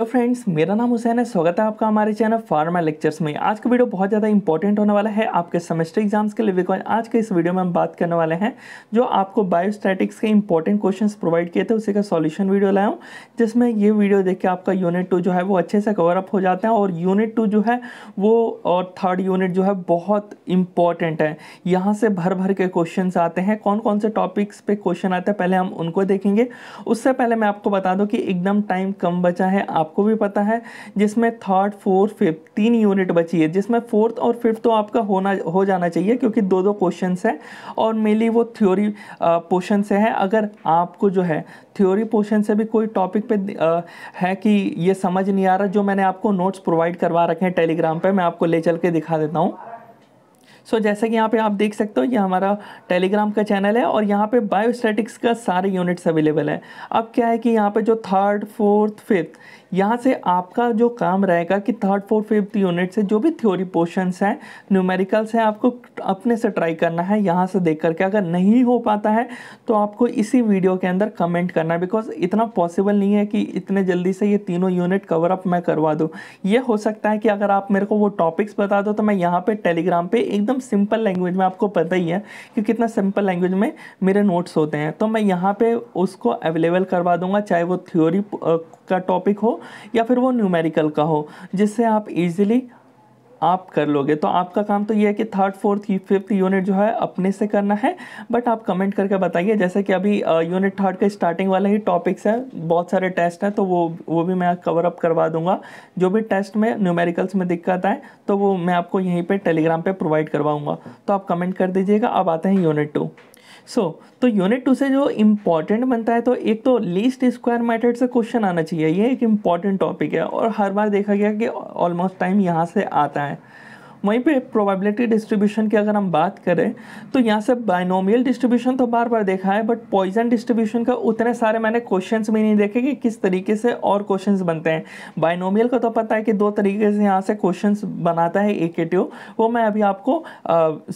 Hello तो friends मेरा नाम हुसैन है स्वागत है आपका हमारे चैनल फार्मा लेक्चर्स में आज का वीडियो बहुत ज़्यादा इंपॉर्टेंट होने वाला है आपके सेमेस्टर एग्जाम्स के लिए बिकॉज आज के इस वीडियो में हम बात करने वाले हैं जो आपको बायोस्टैटिक्स के इंपॉर्टेंट क्वेश्चंस प्रोवाइड किए थे उसी का सॉल्यूशन वीडियो लाया हूँ जिसमें ये वीडियो देख के आपका यूनिट टू जो है वो अच्छे से कवर अप हो जाता है और यूनिट टू जो है वो और थर्ड यूनिट जो है बहुत इंपॉर्टेंट है यहाँ से भर भर के क्वेश्चन आते हैं कौन कौन से टॉपिक्स पे क्वेश्चन आते हैं पहले हम उनको देखेंगे उससे पहले मैं आपको बता दूँ कि एकदम टाइम कम बचा है आप आपको भी पता है जिसमें थर्ड फोर्थ फिफ्थ तीन यूनिट बची है जिसमें फोर्थ और फिफ्थ तो आपका होना हो जाना चाहिए क्योंकि दो दो क्वेश्चन हैं और मेनली वो थ्योरी पोर्शन से है अगर आपको जो है थ्योरी पोर्शन से भी कोई टॉपिक पे आ, है कि ये समझ नहीं आ रहा जो मैंने आपको नोट्स प्रोवाइड करवा रखे हैं टेलीग्राम पर मैं आपको ले चल के दिखा देता हूँ सो so, जैसे कि यहाँ पे आप देख सकते हो ये हमारा टेलीग्राम का चैनल है और यहाँ पे बायोस्टैटिक्स का सारे यूनिट्स अवेलेबल है अब क्या है कि यहाँ पे जो थर्ड फोर्थ फिफ्थ यहाँ से आपका जो काम रहेगा कि थर्ड फोर्थ फिफ्थ यूनिट से जो भी थ्योरी पोर्शन हैं न्यूमेरिकल्स हैं आपको अपने से ट्राई करना है यहाँ से देख करके अगर नहीं हो पाता है तो आपको इसी वीडियो के अंदर कमेंट करना है बिकॉज इतना पॉसिबल नहीं है कि इतने जल्दी से ये तीनों यूनिट कवर अप मैं करवा दूँ ये हो सकता है कि अगर आप मेरे को वो टॉपिक्स बता दो तो मैं यहाँ पर टेलीग्राम पर एकदम सिंपल लैंग्वेज में आपको पता ही है कि कितना सिंपल लैंग्वेज में मेरे नोट्स होते हैं तो मैं यहाँ पर उसको अवेलेबल करवा दूँगा चाहे वो थ्योरी का टॉपिक हो या फिर वो न्यूमेरिकल का हो जिससे आप इजीली आप कर लोगे तो आपका काम तो ये है कि थर्ड फोर्थ फिफ्थ यूनिट जो है अपने से करना है बट आप कमेंट करके बताइए जैसे कि अभी यूनिट थर्ड का स्टार्टिंग वाला ही टॉपिक्स है बहुत सारे टेस्ट हैं तो वो वो भी मैं कवर अप करवा दूंगा जो भी टेस्ट में न्यूमेरिकल्स में दिक्कत आए तो वो मैं आपको यहीं पर टेलीग्राम पर प्रोवाइड करवाऊँगा तो आप कमेंट कर दीजिएगा अब आते हैं यूनिट टू सो so, तो यूनिट टू से जो इम्पॉर्टेंट बनता है तो एक तो लीस्ट स्क्वायर मेथड से क्वेश्चन आना चाहिए ये एक इम्पॉर्टेंट टॉपिक है और हर बार देखा गया कि ऑलमोस्ट टाइम यहाँ से आता है वहीं पे प्रोबेबिलिटी डिस्ट्रीब्यूशन की अगर हम बात करें तो यहाँ से बाइनोमियल डिस्ट्रीब्यूशन तो बार बार देखा है बट पॉइजन डिस्ट्रीब्यूशन का उतने सारे मैंने क्वेश्चंस भी नहीं देखे कि किस तरीके से और क्वेश्चन बनते हैं बाइनोमियल का तो पता है कि दो तरीके से यहाँ से क्वेश्चन बनाता है ए के ट्यू वो मैं अभी आपको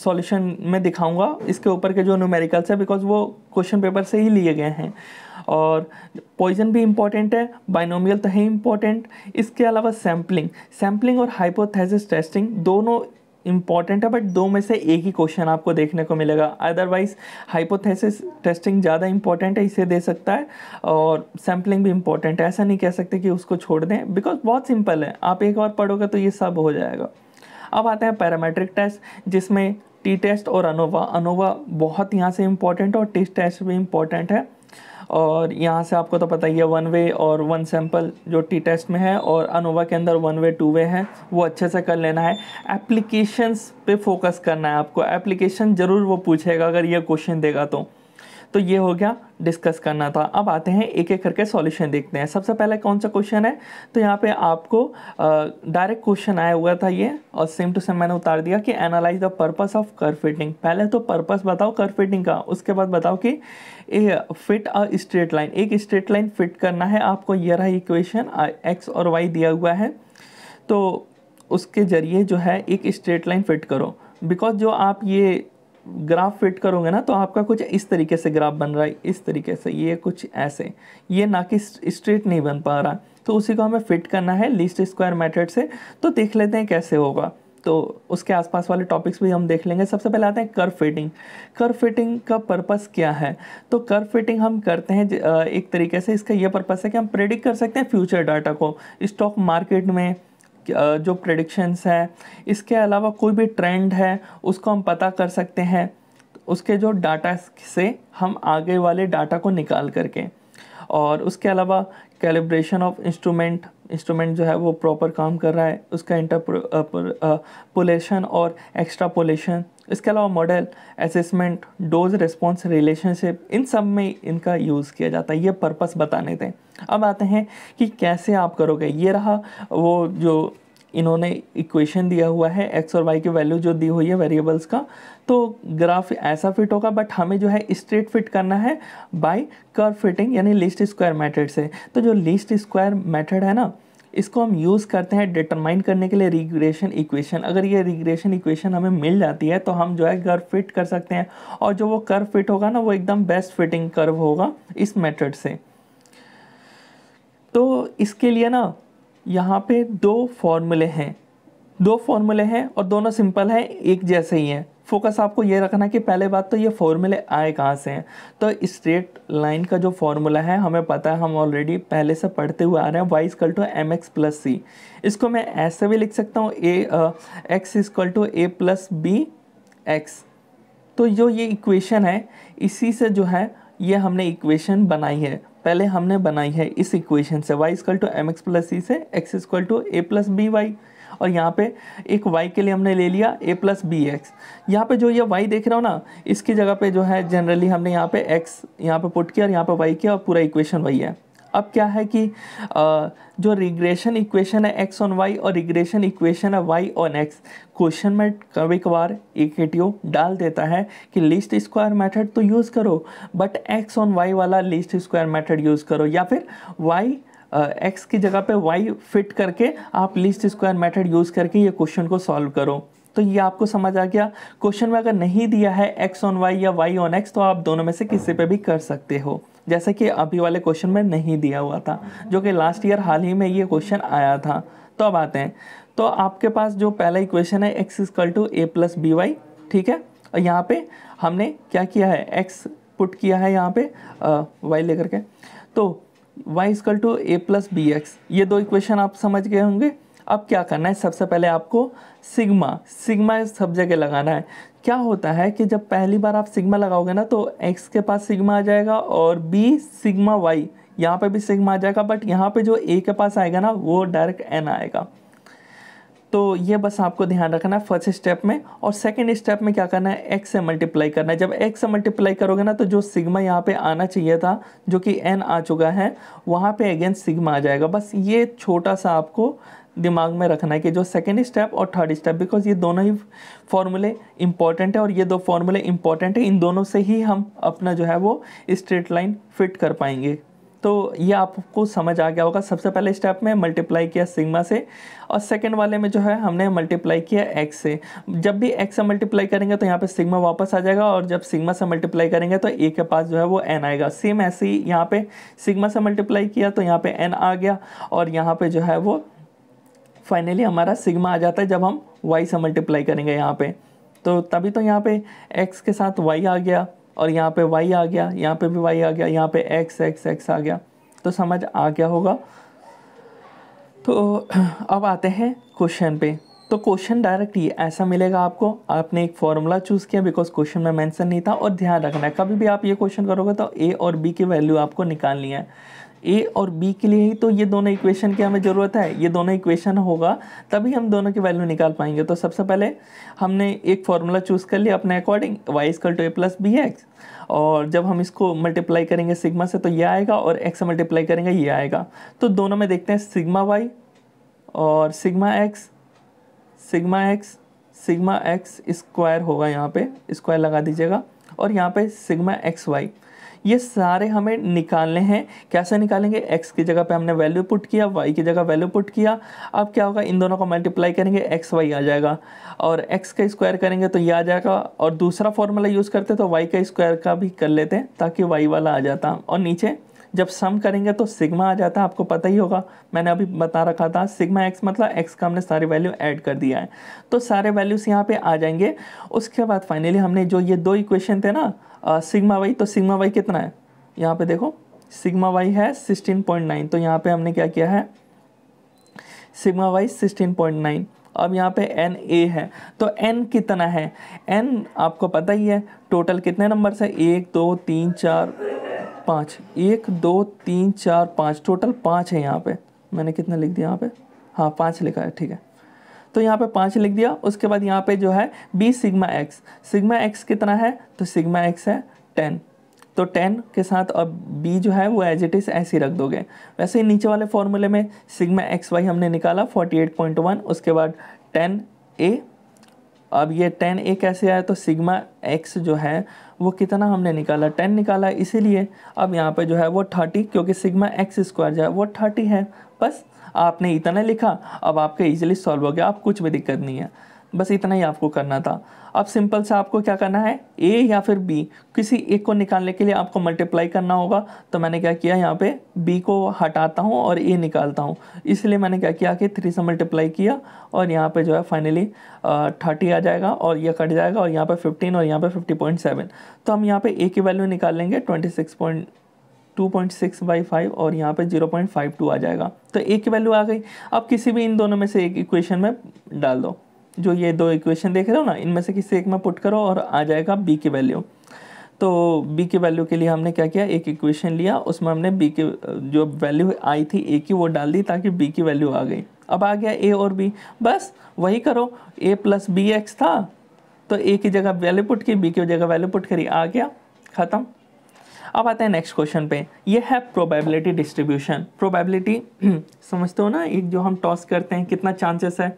सॉल्यूशन में दिखाऊँगा इसके ऊपर के जो न्यूमेरिकल्स है बिकॉज वो क्वेश्चन पेपर से ही लिए गए हैं और पॉइजन भी इम्पॉर्टेंट है बाइनोमियल तो है इम्पॉर्टेंट इसके अलावा सैम्पलिंग सैम्पलिंग और हाइपोथेसिस टेस्टिंग दोनों इम्पॉर्टेंट है बट दो में से एक ही क्वेश्चन आपको देखने को मिलेगा अदरवाइज हाइपोथेसिस टेस्टिंग ज़्यादा इंपॉर्टेंट है इसे दे सकता है और सैम्पलिंग भी इंपॉर्टेंट है ऐसा नहीं कह सकते कि उसको छोड़ दें बिकॉज बहुत सिंपल है आप एक बार पढ़ोगे तो ये सब हो जाएगा अब आते हैं पैरामेट्रिक टेस्ट जिसमें टी टेस्ट और अनोवा अनोवा बहुत यहाँ से इम्पॉर्टेंट और टी टेस्ट भी इम्पॉर्टेंट है और यहाँ से आपको तो पता ही है वन वे और वन सैम्पल जो टी टेस्ट में है और अनोवा के अंदर वन वे टू वे है वो अच्छे से कर लेना है एप्लीकेशंस पे फोकस करना है आपको एप्लीकेशन ज़रूर वो पूछेगा अगर ये क्वेश्चन देगा तो तो ये हो गया डिस्कस करना था अब आते हैं एक एक करके सॉल्यूशन देखते हैं सबसे पहले कौन सा क्वेश्चन है तो यहाँ पे आपको डायरेक्ट क्वेश्चन आया हुआ था ये और सेम टू सेम मैंने उतार दिया कि analyse the purpose of curve fitting पहले तो पर्पस बताओ कर फिटिंग का उसके बाद बताओ कि a fit a straight line एक स्ट्रेट लाइन फिट करना है आपको यह रहा इक्वेशन एक्स और वाई दिया हुआ है तो उसके ज़रिए जो है एक स्ट्रेट लाइन फिट करो बिकॉज जो आप ये ग्राफ फिट करोगे ना तो आपका कुछ इस तरीके से ग्राफ बन रहा है इस तरीके से ये कुछ ऐसे ये ना कि स्ट्रेट नहीं बन पा रहा तो उसी को हमें फिट करना है लीस्ट स्क्वायर मेथड से तो देख लेते हैं कैसे होगा तो उसके आसपास वाले टॉपिक्स भी हम देख लेंगे सबसे पहले आते हैं कर फिटिंग कर फिटिंग का पर्पस क्या है तो कर फिटिंग हम करते हैं एक तरीके से इसका यह पर्पस है कि हम प्रेडिक्ट कर सकते हैं फ्यूचर डाटा को स्टॉक मार्केट में जो प्रडिक्शंस हैं इसके अलावा कोई भी ट्रेंड है उसको हम पता कर सकते हैं उसके जो डाटा से हम आगे वाले डाटा को निकाल करके और उसके अलावा कैलिब्रेशन ऑफ इंस्ट्रूमेंट इंस्ट्रूमेंट जो है वो प्रॉपर काम कर रहा है उसका इंटरपोलेशन और एक्स्ट्रापोलेशन इसके अलावा model assessment dose response relationship इन सब में इनका यूज़ किया जाता है ये पर्पस बताने थे अब आते हैं कि कैसे आप करोगे ये रहा वो जो इन्होंने इक्वेशन दिया हुआ है एक्स और वाई की वैल्यू जो दी हुई है वेरिएबल्स का तो ग्राफ ऐसा फिट होगा बट हमें जो है स्ट्रेट फिट करना है बाय कर फिटिंग यानी लीस्ट स्क्वायर मेथड से तो जो लीस्ट स्क्वायर मेथड है ना इसको हम यूज़ करते हैं डिटरमाइन करने के लिए रिग्रेशन इक्वेशन अगर ये रिग्रेशन इक्वेशन हमें मिल जाती है तो हम जो है कर्व फिट कर सकते हैं और जो वो कर्व फिट होगा ना वो एकदम बेस्ट फिटिंग कर्व होगा इस मेथड से तो इसके लिए ना यहाँ पे दो फॉर्मूले हैं दो फॉर्मूले हैं और दोनों सिंपल हैं एक जैसे ही हैं फोकस आपको ये रखना कि पहले बात तो ये फॉर्मूले आए कहाँ से हैं तो स्ट्रेट लाइन का जो फॉर्मूला है हमें पता है हम ऑलरेडी पहले से पढ़ते हुए आ रहे हैं Y is equal to M X plus C इसको मैं ऐसे भी लिख सकता हूँ A X is equal to A plus B X तो जो ये इक्वेशन है इसी से जो है ये हमने इक्वेशन बनाई है पहले हमने बनाई है इस इक्वेशन से Y is equal to M X plus C से X is equal to A plus B Y और यहाँ पे एक वाई के लिए हमने ले लिया ए प्लस बी एक्स यहाँ पर जो ये वाई देख रहा हो ना इसकी जगह पे जो है जनरली हमने यहाँ पे एक्स यहाँ पे पुट किया और यहाँ पे वाई किया और पूरा इक्वेशन वही है अब क्या है कि जो रिग्रेशन इक्वेशन है एक्स ऑन वाई और रिग्रेशन इक्वेशन है वाई ऑन एक्स क्वेश्चन में कभी कभार एक एटीओ डाल देता है कि लिस्ट स्क्वायर मेथड तो यूज़ करो बट एक्स ऑन वाई वाला लिस्ट स्क्वायर मेथड यूज़ करो या फिर वाई एक्स की जगह पे वाई फिट करके आप लीस्ट स्क्वायर मेथड यूज़ करके ये क्वेश्चन को सॉल्व करो तो ये आपको समझ आ गया क्वेश्चन में अगर नहीं दिया है एक्स ऑन वाई या वाई ऑन एक्स तो आप दोनों में से किसी पे भी कर सकते हो जैसे कि अभी वाले क्वेश्चन में नहीं दिया हुआ था जो कि लास्ट ईयर हाल ही में ये क्वेश्चन आया था तो अब आते हैं तो आपके पास जो पहला इक्वेशन है X is equal to A plus B Y ठीक है और यहाँ पे हमने क्या किया है एक्स पुट किया है यहाँ पे वाई लेकर के तो Y is equal to A plus B X ये दो इक्वेशन आप समझ गए होंगे अब क्या करना है सबसे पहले आपको सिग्मा सिग्मा सब जगह लगाना है क्या होता है कि जब पहली बार आप सिग्मा लगाओगे ना तो x के पास सिग्मा आ जाएगा और b सिग्मा y यहाँ पे भी सिग्मा आ जाएगा बट यहाँ पे जो a के पास आएगा ना वो डायरेक्ट n आएगा तो ये बस आपको ध्यान रखना है फर्स्ट स्टेप में और सेकेंड स्टेप में क्या करना है एक्स से मल्टीप्लाई करना है जब एक्स से मल्टीप्लाई करोगे ना तो जो सिग्मा यहाँ पे आना चाहिए था जो कि एन आ चुका है वहाँ पे अगेंस्ट सिग्मा आ जाएगा बस ये छोटा सा आपको दिमाग में रखना है कि जो सेकेंड स्टेप और थर्ड स्टेप बिकॉज ये दोनों ही फॉर्मूले इंपॉर्टेंट है और ये दो फॉर्मूले इंपॉर्टेंट है इन दोनों से ही हम अपना जो है वो स्ट्रेट लाइन फिट कर पाएंगे तो ये आपको समझ आ गया होगा सबसे पहले स्टेप में मल्टीप्लाई किया सिग्मा से और सेकंड वाले में जो है हमने मल्टीप्लाई किया एक्स से जब भी एक्स से मल्टीप्लाई करेंगे तो यहाँ पे सिग्मा वापस आ जाएगा और जब सिग्मा से मल्टीप्लाई करेंगे तो ए के पास जो है वो एन आएगा सेम ऐसे ही यहाँ पे सिग्मा से मल्टीप्लाई किया तो यहाँ पे एन आ गया और यहाँ पे जो है वो फाइनली हमारा सिग्मा आ जाता है जब हम वाई से मल्टीप्लाई करेंगे यहाँ पे तो तभी तो यहाँ पे एक्स के साथ वाई आ गया और यहाँ पे y आ गया यहाँ पे भी y आ गया यहाँ पे x x x आ गया तो समझ आ गया होगा तो अब आते हैं क्वेश्चन पे तो क्वेश्चन डायरेक्ट ये ऐसा मिलेगा आपको आपने एक फॉर्मूला चूज़ किया बिकॉज क्वेश्चन में मेंशन नहीं था और ध्यान रखना है कभी भी आप ये क्वेश्चन करोगे तो ए और बी की वैल्यू आपको निकालनी है ए और बी के लिए ही तो ये दोनों इक्वेशन की हमें ज़रूरत है ये दोनों इक्वेशन होगा तभी हम दोनों की वैल्यू निकाल पाएंगे तो सबसे पहले हमने एक फार्मूला चूज़ कर लिया अपने according Y equal to A plus B X और जब हम इसको मल्टीप्लाई करेंगे सिग्मा से तो ये आएगा और एक्स से मल्टीप्लाई करेंगे ये आएगा तो दोनों में देखते हैं सिग्मा वाई और sigma X sigma X sigma X square होगा यहाँ पे स्क्वायर लगा दीजिएगा और यहाँ पे सिग्मा एक्स वाई ये सारे हमें निकालने हैं कैसे निकालेंगे एक्स की जगह पे हमने वैल्यू पुट किया वाई की जगह वैल्यू पुट किया अब क्या होगा इन दोनों को मल्टीप्लाई करेंगे एक्स वाई आ जाएगा और एक्स का स्क्वायर करेंगे तो ये आ जाएगा और दूसरा फॉर्मूला यूज़ करते तो वाई का स्क्वायर का भी कर लेते ताकि वाई वाला आ जाता और नीचे जब सम करेंगे तो सिग्मा आ जाता है आपको पता ही होगा मैंने अभी बता रखा था सिग्मा एक्स मतलब एक्स का हमने सारे वैल्यू ऐड कर दिया है तो सारे वैल्यूज़ यहाँ पे आ जाएंगे उसके बाद फाइनली हमने जो ये दो इक्वेशन थे ना सिग्मा वाई तो सिग्मा वाई कितना है यहाँ पे देखो सिग्मा वाई है 16.9 तो यहाँ पे हमने क्या किया है सिग्मा वाई 16.9 अब यहाँ पे एन ए है तो एन कितना है एन आपको पता ही है टोटल कितने नंबर है एक दो तीन चार पाँच एक दो तीन चार पाँच टोटल पाँच है यहाँ पे मैंने कितना लिख दिया यहाँ पे हाँ पाँच लिखा है ठीक है तो यहाँ पे पाँच लिख दिया उसके बाद यहाँ पे जो है B sigma X sigma X कितना है तो सिग्मा एक्स है टेन तो टेन के साथ अब बी जो है वो एज इट इज़ ऐसे रख दोगे वैसे ही नीचे वाले फॉर्मूले में सिग्मा एक्स वाई हमने निकाला वन उसके बाद टेन ए अब ये टेन ए कैसे आया तो सिग्मा एक्स जो है वो कितना हमने निकाला टेन निकाला इसीलिए अब यहाँ पे जो है वो थर्टी क्योंकि सिग्मा एक्स स्क्वायर जो है वो थर्टी है बस आपने इतना लिखा अब आपका ईजिली सॉल्व हो गया आप कुछ भी दिक्कत नहीं है बस इतना ही आपको करना था अब सिंपल से आपको क्या करना है ए या फिर बी किसी एक को निकालने के लिए आपको मल्टीप्लाई करना होगा तो मैंने क्या किया यहाँ पे बी को हटाता हूँ और ए निकालता हूँ इसलिए मैंने क्या किया कि थ्री से मल्टीप्लाई किया और यहाँ पे जो है फाइनली थर्टी आ जाएगा और ये कट जाएगा और यहाँ पे फिफ्टीन और यहाँ पे फिफ्टी पॉइंट सेवन तो हम यहाँ पे ए की वैल्यू निकाल लेंगे twenty six point two point six by five और यहाँ पे जीरो पॉइंट फाइव टू आ जाएगा तो ए की वैल्यू आ गई अब किसी भी इन दोनों में से एक इक्वेशन में डाल दो जो ये दो इक्वेशन देख रहे हो ना इनमें से किसी एक में पुट करो और आ जाएगा बी की वैल्यू तो बी की वैल्यू के लिए हमने क्या किया एक इक्वेशन लिया उसमें हमने बी की जो वैल्यू आई थी ए की वो डाल दी ताकि बी की वैल्यू आ गई अब आ गया ए और बी बस वही करो ए प्लस बी एक्स था तो ए की जगह वैल्यू पुट की बी की जगह वैल्यू पुट करी आ गया ख़त्म अब आते हैं नेक्स्ट क्वेश्चन पे ये है प्रोबेबिलिटी डिस्ट्रीब्यूशन प्रोबेबिलिटी समझते हो ना एक जो हम टॉस करते हैं कितना चांसेस है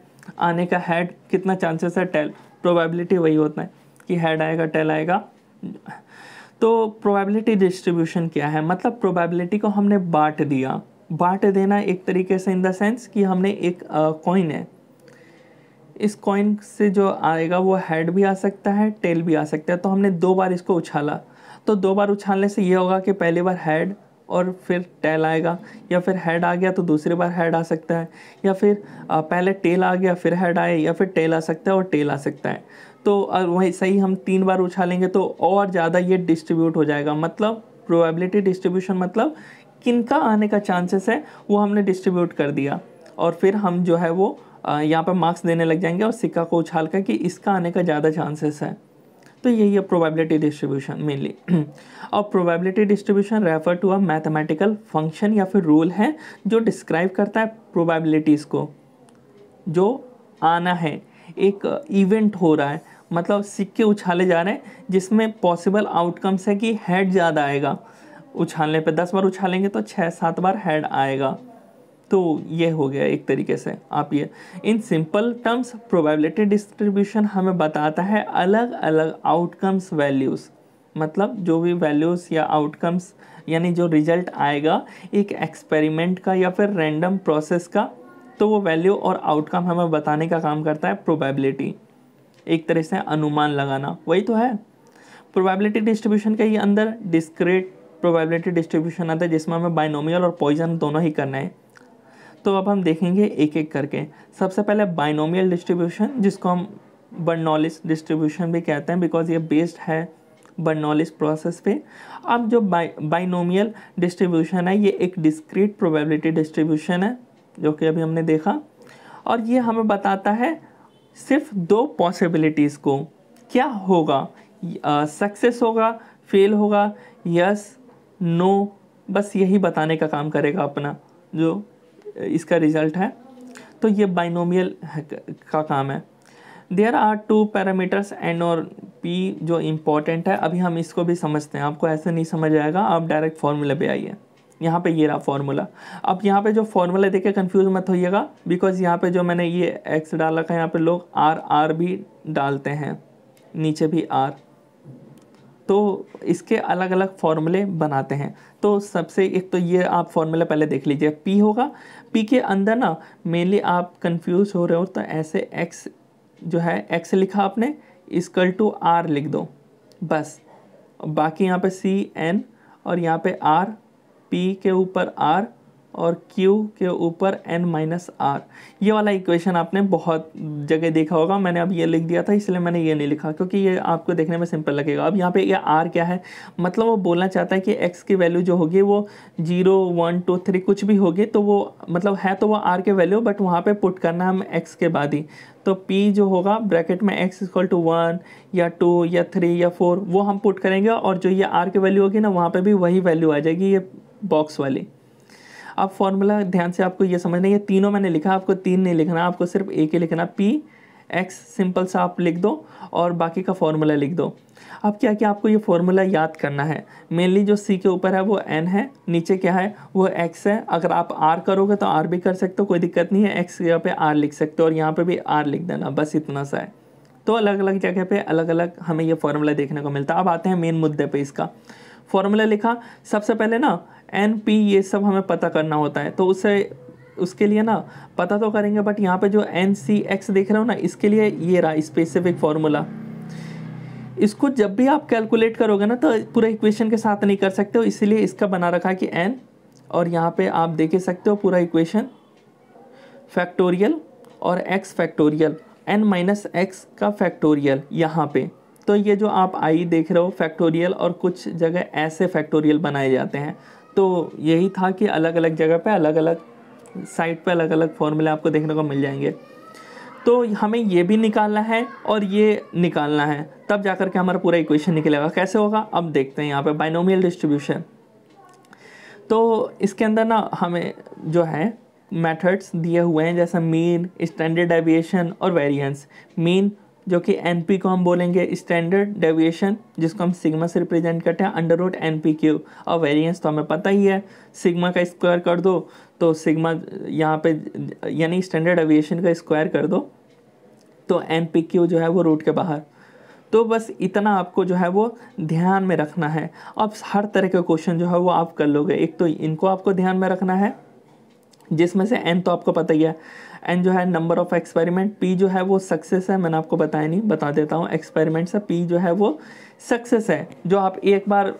आने का हेड कितना चांसेस है टेल प्रोबेबिलिटी वही होता है कि हेड आएगा टेल आएगा तो प्रोबेबिलिटी डिस्ट्रीब्यूशन क्या है मतलब प्रोबेबिलिटी को हमने बांट दिया बांट देना एक तरीके से इन द सेंस कि हमने एक कॉइन है इस कॉइन से जो आएगा वो हेड भी आ सकता है टेल भी आ सकता है तो हमने दो बार इसको उछाला तो दो बार उछालने से ये होगा कि पहली बार हेड और फिर टेल आएगा या फिर हेड आ गया तो दूसरी बार हेड आ सकता है या फिर पहले टेल आ गया फिर हेड आए या फिर टेल आ सकता है और टेल आ सकता है तो वही सही हम तीन बार उछालेंगे तो और ज़्यादा ये डिस्ट्रीब्यूट हो जाएगा मतलब प्रोबेबिलिटी डिस्ट्रीब्यूशन मतलब किन का आने का चांसेस है वो हमने डिस्ट्रीब्यूट कर दिया और फिर हम जो है वो यहाँ पर मार्क्स देने लग जाएंगे और सिक्का को उछाल कर कि इसका आने का ज़्यादा चांसेस है तो यही है प्रोबेबिलिटी डिस्ट्रीब्यूशन मेनली और probability distribution refer to a mathematical function या फिर रूल है जो डिस्क्राइब करता है प्रोबेबिलिटीज़ को जो आना है एक इवेंट हो रहा है मतलब सिक्के उछाले जा रहे हैं जिसमें पॉसिबल आउटकम्स है कि हेड ज़्यादा आएगा उछालने पे दस बार उछालेंगे तो छः सात बार हेड आएगा तो ये हो गया एक तरीके से आप ये in simple terms probability distribution हमें बताता है अलग अलग आउटकम्स वैल्यूज़ मतलब जो भी वैल्यूज़ या आउटकम्स यानी जो रिजल्ट आएगा एक एक्सपेरिमेंट का या फिर रैंडम प्रोसेस का तो वो वैल्यू और आउटकम हमें बताने का काम करता है प्रोबेबिलिटी एक तरह से अनुमान लगाना वही तो है प्रोबेबिलिटी डिस्ट्रीब्यूशन के ही अंदर डिस्क्रेट प्रोबेबिलिटी डिस्ट्रीब्यूशन आता है जिसमें हमें बाइनोमियल और पॉइजन दोनों ही करना है तो अब हम देखेंगे एक एक करके सबसे पहले बाइनोमियल डिस्ट्रीब्यूशन जिसको हम बर्नॉलिस डिस्ट्रीब्यूशन भी कहते हैं बिकॉज ये बेस्ड है बर्नॉलिस प्रोसेस पे अब जो बाई बाइनोमियल डिस्ट्रीब्यूशन है ये एक डिस्क्रीट प्रोबेबिलिटी डिस्ट्रीब्यूशन है जो कि अभी हमने देखा और ये हमें बताता है सिर्फ दो पॉसिबिलिटीज़ को क्या होगा सक्सेस होगा फेल होगा यस नो बस यही बताने का काम करेगा अपना जो इसका रिजल्ट है तो ये बाइनोमियल का काम है there are two parameters N और पी जो इम्पोर्टेंट है अभी हम इसको भी समझते हैं आपको ऐसे नहीं समझ आएगा आप डायरेक्ट फार्मूला पे आइए यहाँ पे ये रहा फार्मूला अब यहाँ पे जो फार्मूला देखे कंफ्यूज मत होइएगा बिकॉज यहाँ पे जो मैंने ये एक्स डाल रखा है यहाँ पे लोग आर आर भी डालते हैं नीचे भी आर तो इसके अलग अलग फार्मूले बनाते हैं तो सबसे एक तो ये आप फार्मूला पहले देख लीजिए पी होगा पी के अंदर ना मेनली आप कंफ्यूज हो रहे हो तो ऐसे एक्स जो है एक्स लिखा आपने इसकल टू आर लिख दो बस बाकी यहाँ पे सी एन और यहाँ पे आर पी के ऊपर आर और Q के ऊपर n माइनस आर ये वाला इक्वेशन आपने बहुत जगह देखा होगा मैंने अब ये लिख दिया था इसलिए मैंने ये नहीं लिखा क्योंकि ये आपको देखने में सिंपल लगेगा अब यहाँ पे ये r क्या है मतलब वो बोलना चाहता है कि x की वैल्यू जो होगी वो जीरो वन टू थ्री कुछ भी होगी तो वो मतलब है तो वो r के वैल्यू बट वहाँ पर पुट करना हम एक्स के बाद ही तो P जो होगा ब्रैकेट में x इक्वल टू वन या टू या थ्री या फोर वो हम पुट करेंगे और जो ये r की वैल्यू होगी ना वहाँ पर भी वही वैल्यू आ जाएगी ये बॉक्स वाली अब फॉर्मूला ध्यान से आपको ये समझना है तीनों मैंने लिखा आपको तीन नहीं लिखना आपको सिर्फ एक ही लिखना पी एक्स सिंपल सा आप लिख दो और बाकी का फॉर्मूला लिख दो अब क्या क्या आपको ये फॉर्मूला याद करना है मेनली जो सी के ऊपर है वो एन है नीचे क्या है वो एक्स है अगर आप आर करोगे तो आर भी कर सकते हो कोई दिक्कत नहीं है एक्स यहाँ पे आर लिख सकते हो और यहाँ पे भी आर लिख देना बस इतना सा है तो अलग अलग जगह पे अलग अलग हमें ये फॉर्मूला देखने को मिलता है अब आते हैं मेन मुद्दे पर इसका फॉर्मूला लिखा सबसे पहले ना एन पी ये सब हमें पता करना होता है तो उसे उसके लिए ना पता तो करेंगे बट यहाँ पे जो एन सी एक्स देख रहे हो ना इसके लिए ये रहा स्पेसिफिक फार्मूला इसको जब भी आप कैलकुलेट करोगे ना तो पूरा इक्वेशन के साथ नहीं कर सकते हो इसीलिए इसका बना रखा है कि एन और यहाँ पे आप देख सकते हो पूरा इक्वेशन फैक्टोरियल और X factorial N minus x का फैक्टोरियल यहाँ पे तो ये जो आप आई देख रहे हो फैक्टोरियल और कुछ जगह ऐसे फैक्टोरियल बनाए जाते हैं तो यही था कि अलग अलग जगह पे अलग अलग साइट पे अलग अलग फॉर्मूले आपको देखने को मिल जाएंगे तो हमें ये भी निकालना है और ये निकालना है तब जा कर के हमारा पूरा इक्वेशन निकलेगा कैसे होगा अब देखते हैं यहाँ पर बाइनोमियल डिस्ट्रीब्यूशन तो इसके अंदर ना हमें जो है मेथड्स दिए हुए हैं जैसा मीन स्टैंडर्ड एविएशन और वेरिएंस मीन जो कि एन पी को हम बोलेंगे स्टैंडर्ड डेविएशन जिसको हम सिग्मा से रिप्रेजेंट करते हैं under root n p q और वेरिएंस तो हमें पता ही है सिग्मा का स्क्वायर कर दो तो सिग्मा यहाँ पे यानी स्टैंडर्ड डेविएशन का स्क्वायर कर दो तो एन पी क्यू जो है वो रूट के बाहर तो बस इतना आपको जो है वो ध्यान में रखना है अब हर तरह के क्वेश्चन जो है वो आप कर लोगे एक तो इनको आपको ध्यान में रखना है जिसमें से एन तो आपको पता ही है एन जो है नंबर ऑफ एक्सपेरिमेंट पी जो है वो सक्सेस है मैंने आपको बताया नहीं बता देता हूँ एक्सपेरिमेंट से पी जो है वो सक्सेस है जो आप एक बार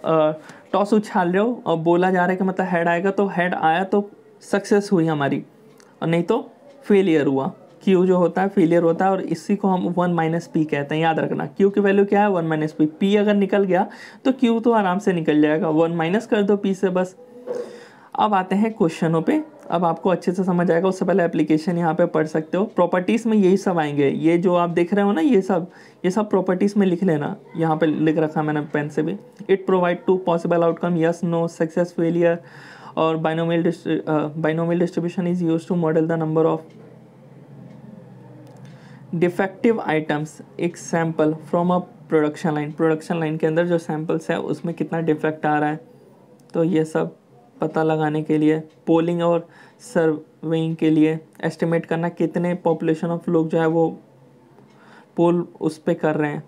टॉस उछाल रहे हो और बोला जा रहा है कि मतलब हेड आएगा तो हेड आया तो सक्सेस हुई हमारी और नहीं तो फेलियर हुआ क्यू जो होता है फेलियर होता है और इसी को हम वन माइनस पी कहते हैं याद रखना क्यू की वैल्यू क्या है वन माइनस पी पी अगर निकल गया तो क्यू तो आराम से निकल जाएगा वन माइनस कर दो पी से बस अब आते हैं क्वेश्चनों पे अब आपको अच्छे से समझ आएगा उससे पहले एप्लीकेशन यहाँ पे पढ़ सकते हो प्रॉपर्टीज़ में यही सब आएंगे ये जो आप देख रहे हो ना ये सब ये सब प्रॉपर्टीज़ में लिख लेना यहाँ पे लिख रखा मैंने पेन से भी it provide to possible outcome yes no success failure और binomial binomial distribution is use to model the number of defective items एक sample from a production line production line के अंदर जो सैम्पल्स है उसमें कितना डिफेक्ट आ रहा है तो ये सब पता लगाने के लिए पोलिंग और सर्वेइंग के लिए एस्टिमेट करना कितने पॉपुलेशन ऑफ लोग जो है वो पोल उस पर कर रहे हैं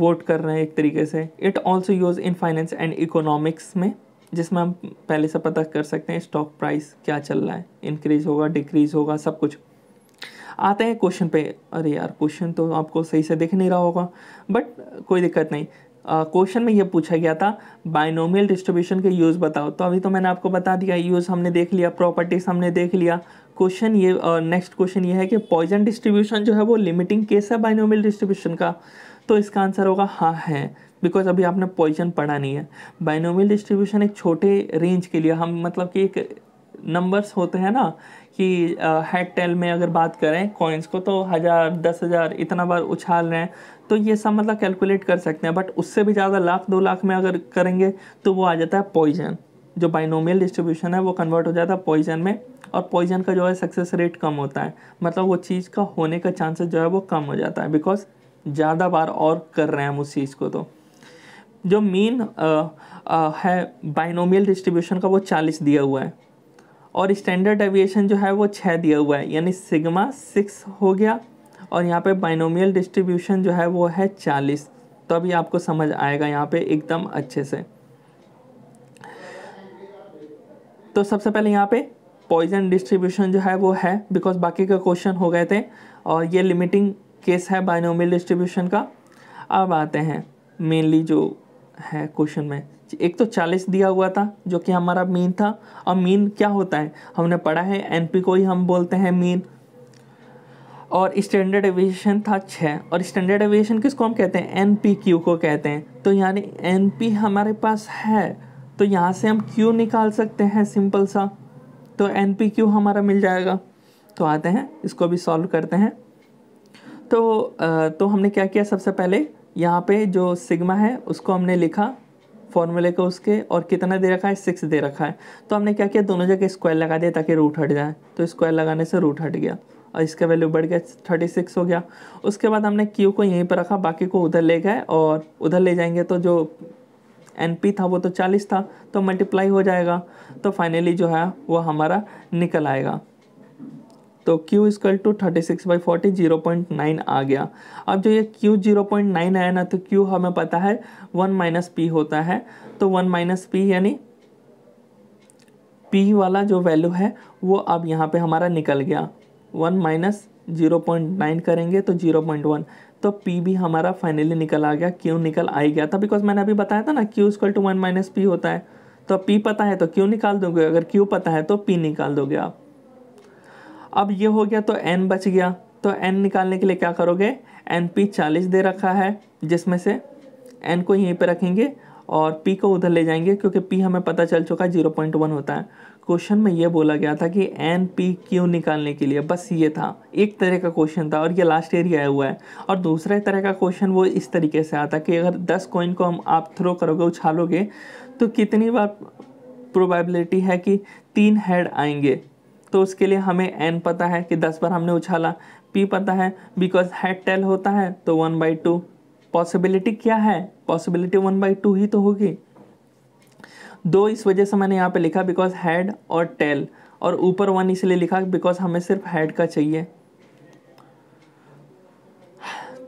वोट कर रहे हैं एक तरीके से it also use in finance and economics में जिसमें हम पहले से पता कर सकते हैं स्टॉक प्राइस क्या चल रहा है इंक्रीज होगा डिक्रीज होगा सब कुछ आते हैं क्वेश्चन पे अरे यार क्वेश्चन तो आपको सही से दिख नहीं रहा होगा बट कोई दिक्कत नहीं क्वेश्चन में ये पूछा गया था बाइनोमियल डिस्ट्रीब्यूशन के यूज़ बताओ तो अभी तो मैंने आपको बता दिया यूज़ हमने देख लिया प्रॉपर्टीज़ हमने देख लिया क्वेश्चन ये नेक्स्ट क्वेश्चन ये है कि पॉइजन डिस्ट्रीब्यूशन जो है वो लिमिटिंग केस है बाइनोमियल डिस्ट्रीब्यूशन का तो इसका आंसर होगा हाँ है बिकॉज अभी आपने पॉइजन पढ़ा नहीं है बाइनोमियल डिस्ट्रीब्यूशन एक छोटे रेंज के लिए हम मतलब कि एक नंबर्स होते हैं ना कि हेड टेल में अगर बात करें कॉइन्स को तो हज़ार दस हज़ार इतना बार उछाल रहे हैं तो ये सब मतलब कैलकुलेट कर सकते हैं बट उससे भी ज़्यादा लाख दो लाख में अगर करेंगे तो वो आ जाता है पॉइजन जो बाइनोमियल डिस्ट्रीब्यूशन है वो कन्वर्ट हो जाता है पॉइजन में और पॉइजन का जो है सक्सेस रेट कम होता है मतलब वो चीज़ का होने का चांसेस जो है वो कम हो जाता है बिकॉज ज़्यादा बार और कर रहे हैं हम उस चीज़ को तो जो मेन है बाइनोमियल डिस्ट्रीब्यूशन का वो चालीस दिया हुआ है और स्टैंडर्ड एविएशन जो है वो छः दिया हुआ है यानी सिग्मा सिक्स हो गया और यहाँ पे बाइनोमियल डिस्ट्रीब्यूशन जो है वो है चालीस तो अभी आपको समझ आएगा यहाँ पे एकदम अच्छे से तो सबसे पहले यहाँ पे पॉइजन डिस्ट्रीब्यूशन जो है वो है बिकॉज बाकी के क्वेश्चन हो गए थे और ये लिमिटिंग केस है बाइनोमियल डिस्ट्रीब्यूशन का अब आते हैं मेनली जो है क्वेश्चन में एक तो 40 दिया हुआ था जो कि हमारा मीन था और मीन क्या होता है हमने पढ़ा है एनपी को ही हम बोलते हैं मीन और स्टैंडर्ड एविएशन था छः और स्टैंडर्ड एविएशन किसको हम कहते हैं एन पी क्यू को कहते हैं तो यानी एन पी हमारे पास है तो यहाँ से हम क्यू निकाल सकते हैं सिंपल सा तो एन पी क्यू हमारा मिल जाएगा तो आते हैं इसको भी सॉल्व करते हैं तो तो हमने क्या किया सबसे पहले यहाँ पे जो सिग्मा है उसको हमने लिखा फॉर्मूले को उसके और कितना दे रखा है सिक्स दे रखा है तो हमने क्या किया दोनों जगह स्क्वायर लगा दिया ताकि रूट हट जाए तो स्क्वायर लगाने से रूट हट गया और इसका वैल्यू बढ़ गया थर्टी सिक्स हो गया उसके बाद हमने क्यू को यहीं पर रखा बाकी को उधर ले गए और उधर ले जाएंगे तो जो एन पी था वो तो चालीस था तो मल्टीप्लाई हो जाएगा तो फाइनली जो है वो हमारा निकल आएगा तो Q equal to thirty six by forty zero point nine आ गया अब जो ये Q जीरो पॉइंट नाइन आया ना तो Q हमें पता है वन माइनस पी होता है तो वन माइनस पी यानी पी वाला जो वैल्यू है वो अब यहाँ पे हमारा निकल गया one minus zero point nine करेंगे तो जीरो पॉइंट वन तो P भी हमारा फाइनली निकल आ गया Q निकल आ ही गया था बिकॉज मैंने अभी बताया था ना Q equal to one minus p होता है तो P पता है तो Q निकाल दोगे अगर Q पता है तो P निकाल दोगे आप अब ये हो गया तो N बच गया तो N निकालने के लिए क्या करोगे एन पी चालीस दे रखा है जिसमें से एन को यहीं पर रखेंगे और पी को उधर ले जाएंगे क्योंकि पी हमें पता चल चुका है जीरो पॉइंट वन होता है क्वेश्चन में ये बोला गया था कि एन पी क्यू निकालने के लिए बस ये था एक तरह का क्वेश्चन था और ये लास्ट ईयर ही आया हुआ है और दूसरे तरह का क्वेश्चन वो इस तरीके से आता कि अगर दस कॉइन को हम आप थ्रो करोगे उछालोगे तो कितनी बार प्रोबेबिलिटी है कि तीन हेड आएंगे तो उसके लिए हमें एन पता है कि दस बार हमने उछाला पी पता है बिकॉज हेड टेल होता है तो वन बाई टू पॉसिबिलिटी क्या है पॉसिबिलिटी वन बाई टू ही तो होगी दो इस वजह से मैंने यहाँ पे लिखा बिकॉज हेड और टेल और ऊपर वन इसलिए लिखा बिकॉज हमें सिर्फ हेड का चाहिए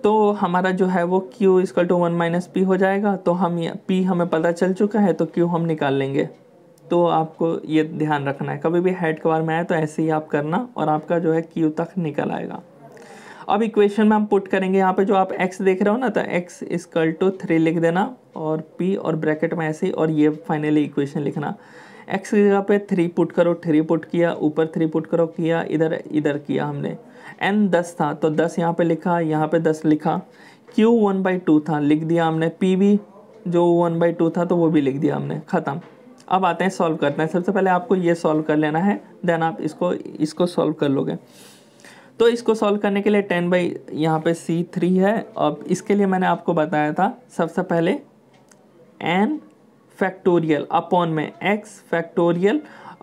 तो हमारा जो है वो Q equal to one minus p हो जाएगा तो हम P हमें पता चल चुका है तो Q हम निकाल लेंगे तो आपको ये ध्यान रखना है कभी भी हेड बारे में आए तो ऐसे ही आप करना और आपका जो है Q तक निकल आएगा अब इक्वेशन में हम पुट करेंगे यहाँ पे जो आप x देख रहे हो ना तो x इजकल टू थ्री लिख देना और p और ब्रैकेट में ऐसे ही और ये फाइनली इक्वेशन लिखना x की जगह पे थ्री पुट करो थ्री पुट किया ऊपर थ्री पुट करो किया इधर इधर किया हमने n दस था तो दस यहाँ पे लिखा यहाँ पे दस लिखा q वन बाई टू था लिख दिया हमने p भी जो वन बाई टू था तो वो भी लिख दिया हमने ख़त्म अब आते हैं सॉल्व करते हैं सबसे पहले आपको ये सॉल्व कर लेना है देन आप इसको इसको सॉल्व कर लोगे तो इसको सॉल्व करने के लिए टेन बाई यहाँ पे सी थ्री है अब इसके लिए मैंने आपको बताया था सबसे पहले एन फैक्टोरियल अपॉन में एक्स फैक्टोरियल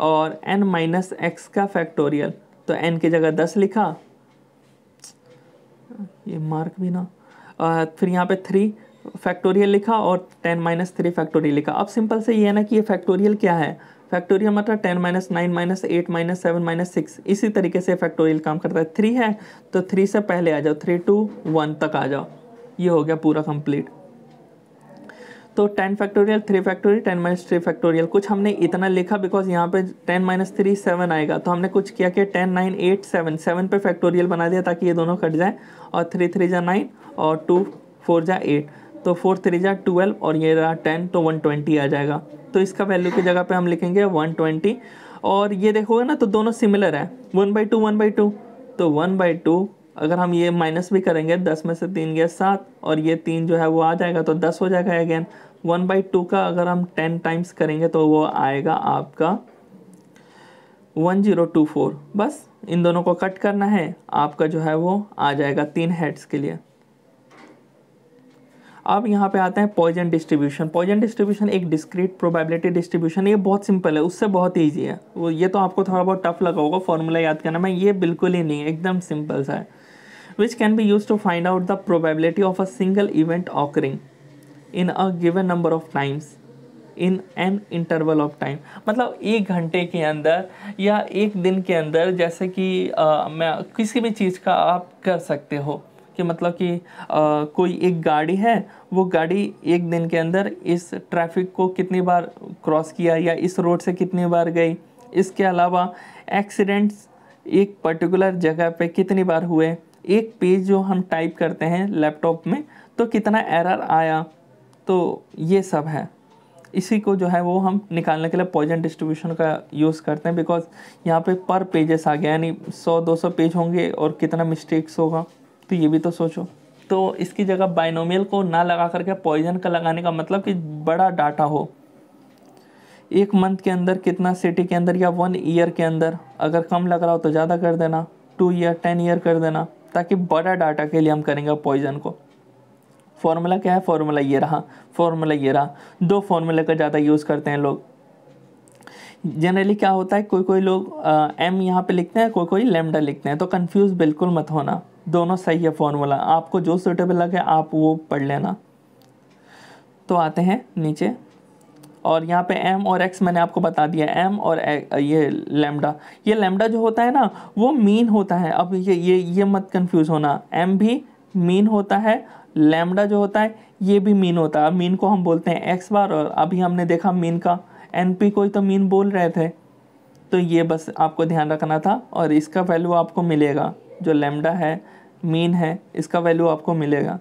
और एन माइनस एक्स का फैक्टोरियल तो एन की जगह दस लिखा ये मार्क भी ना आ, फिर यहाँ पे थ्री फैक्टोरियल लिखा और टेन माइनस थ्री फैक्टोरियल लिखा अब सिंपल से ये है ना कि ये फैक्टोरियल क्या है फैक्टोरियल मतलब ten minus nine minus eight minus seven minus six इसी तरीके से फैक्टोरियल काम करता है थ्री है तो थ्री से पहले आ जाओ थ्री टू वन तक आ जाओ ये हो गया पूरा कंप्लीट तो ten factorial three factorial ten minus three factorial कुछ हमने इतना लिखा बिकॉज यहाँ पे टेन माइनस थ्री सेवन आएगा तो हमने कुछ किया कि ten nine eight seven seven पे फैक्टोरियल बना दिया ताकि ये दोनों कट जाए और थ्री थ्री जा नाइन और टू फोर जा एट तो फोर थ्री जा ट्वेल्व और ये रहा टेन तो वन ट्वेंटी आ जाएगा तो इसका वैल्यू की जगह पे हम लिखेंगे 120 और ये देखोगे ना तो दोनों सिमिलर है one by two one by two तो वन बाई टू अगर हम ये माइनस भी करेंगे दस में से तीन गया सात और ये तीन जो है वो आ जाएगा तो दस हो जाएगा अगेन वन बाई टू का अगर हम टेन टाइम्स करेंगे तो वो आएगा आपका वन जीरो टू फोर बस इन दोनों को कट करना है आपका जो है वो आ जाएगा तीन हेड्स के लिए अब यहाँ पे आता है पॉइजन डिस्ट्रीब्यूशन पॉइजन डिस्ट्रीब्यूशन एक डिस्क्रीट प्रोबेबिलिटी डिस्ट्रीब्यूशन ये बहुत सिंपल है उससे बहुत ईजी है वो ये तो आपको थोड़ा बहुत टफ लगा होगा फॉर्मूला याद करना मैं ये बिल्कुल ही नहीं एकदम सिंपल सा है which can be use to find out the probability of a single event occurring in a given number of times in an interval of time मतलब एक घंटे के अंदर या एक दिन के अंदर जैसे कि आ, मैं किसी भी चीज़ का आप कर सकते हो कि मतलब कि आ, कोई एक गाड़ी है वो गाड़ी एक दिन के अंदर इस ट्रैफिक को कितनी बार क्रॉस किया या इस रोड से कितनी बार गई इसके अलावा एक्सीडेंट्स एक पर्टिकुलर जगह पे कितनी बार हुए एक पेज जो हम टाइप करते हैं लैपटॉप में तो कितना एरर आया तो ये सब है इसी को जो है वो हम निकालने के लिए पॉइजन डिस्ट्रीब्यूशन का यूज़ करते हैं बिकॉज यहाँ पे पर पेजेस आ गया यानी 100-200 पेज होंगे और कितना मिस्टेक्स होगा तो ये भी तो सोचो तो इसकी जगह बाइनोमियल को ना लगा करके पॉइजन का लगाने का मतलब कि बड़ा डाटा हो एक मंथ के अंदर कितना सिटी के अंदर या वन ईयर के अंदर अगर कम लग रहा हो तो ज़्यादा कर देना टू ईयर टेन ईयर कर देना ताकि बड़ा डाटा के लिए हम करेंगे पॉइजन को फॉर्मूला क्या है फॉर्मूला ये रहा फॉर्मूला ये रहा दो फार्मूले का ज़्यादा यूज़ करते हैं लोग जनरली क्या होता है कोई कोई लोग एम यहाँ पे लिखते हैं कोई कोई लेमडा लिखते हैं तो कंफ्यूज बिल्कुल मत होना दोनों सही है फॉर्मूला आपको जो सूटेबल लगे आप वो पढ़ लेना तो आते हैं नीचे और यहाँ पे m और x मैंने आपको बता दिया m और ये लेमडा ये लेमडा जो होता है ना वो मीन होता है अब ये ये ये मत कंफ्यूज होना m भी मीन होता है लेमडा जो होता है ये भी मीन होता है मीन को हम बोलते हैं x बार और अभी हमने देखा मीन का एन पी को ही तो मीन बोल रहे थे तो ये बस आपको ध्यान रखना था और इसका वैल्यू आपको मिलेगा जो लेमडा है मीन है इसका वैल्यू आपको मिलेगा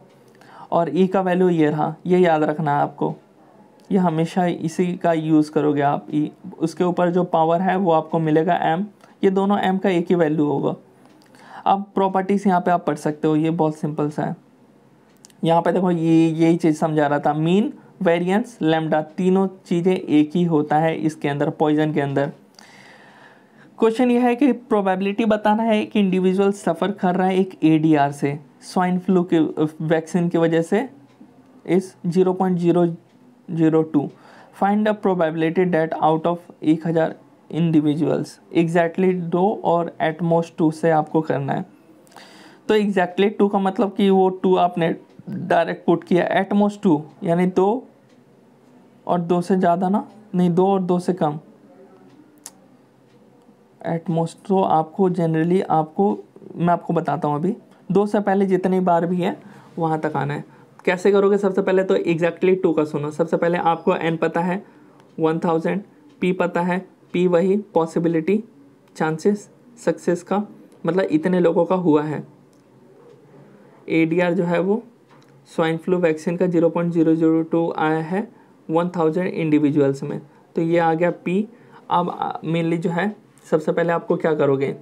और ई e का वैल्यू ये रहा ये याद रखना है आपको ये हमेशा इसी का यूज़ करोगे आप ई e. उसके ऊपर जो पावर है वो आपको मिलेगा एम ये दोनों एम का एक ही वैल्यू होगा अब प्रॉपर्टीज़ यहाँ पे आप पढ़ सकते हो ये बहुत सिंपल सा है यहाँ पे देखो ये यही चीज़ समझा रहा था मीन वेरिएंस लेमडा तीनों चीज़ें एक ही होता है इसके अंदर पॉइजन के अंदर क्वेश्चन यह है कि प्रोबेबिलिटी बताना है कि इंडिविजुअल सफ़र कर रहा है एक ए से स्वाइन फ्लू के वैक्सीन uh, की वजह से इस zero point zero zero two find a probability that out of एक हज़ार इंडिविजुअल्स एग्जैक्टली दो और एटमोस्ट टू से आपको करना है तो एग्जैक्टली टू का मतलब कि वो टू आपने डायरेक्ट पुट किया एटमोस्ट टू यानी दो और दो से ज़्यादा ना नहीं दो और दो से कम एटमोस्ट तो आपको जनरली आपको मैं आपको बताता हूँ अभी दो से पहले जितनी बार भी है वहाँ तक आना है कैसे करोगे सबसे पहले तो एग्जैक्टली टू का सुनो सबसे पहले आपको एन पता है वन थाउजेंड पी पता है पी वही पॉसिबिलिटी चांसेस सक्सेस का मतलब इतने लोगों का हुआ है ए डी आर जो है वो स्वाइन फ्लू वैक्सीन का zero point zero zero two आया है वन थाउजेंड इंडिविजुअल्स में तो ये आ गया पी अब मेनली जो है सबसे पहले आपको क्या करोगे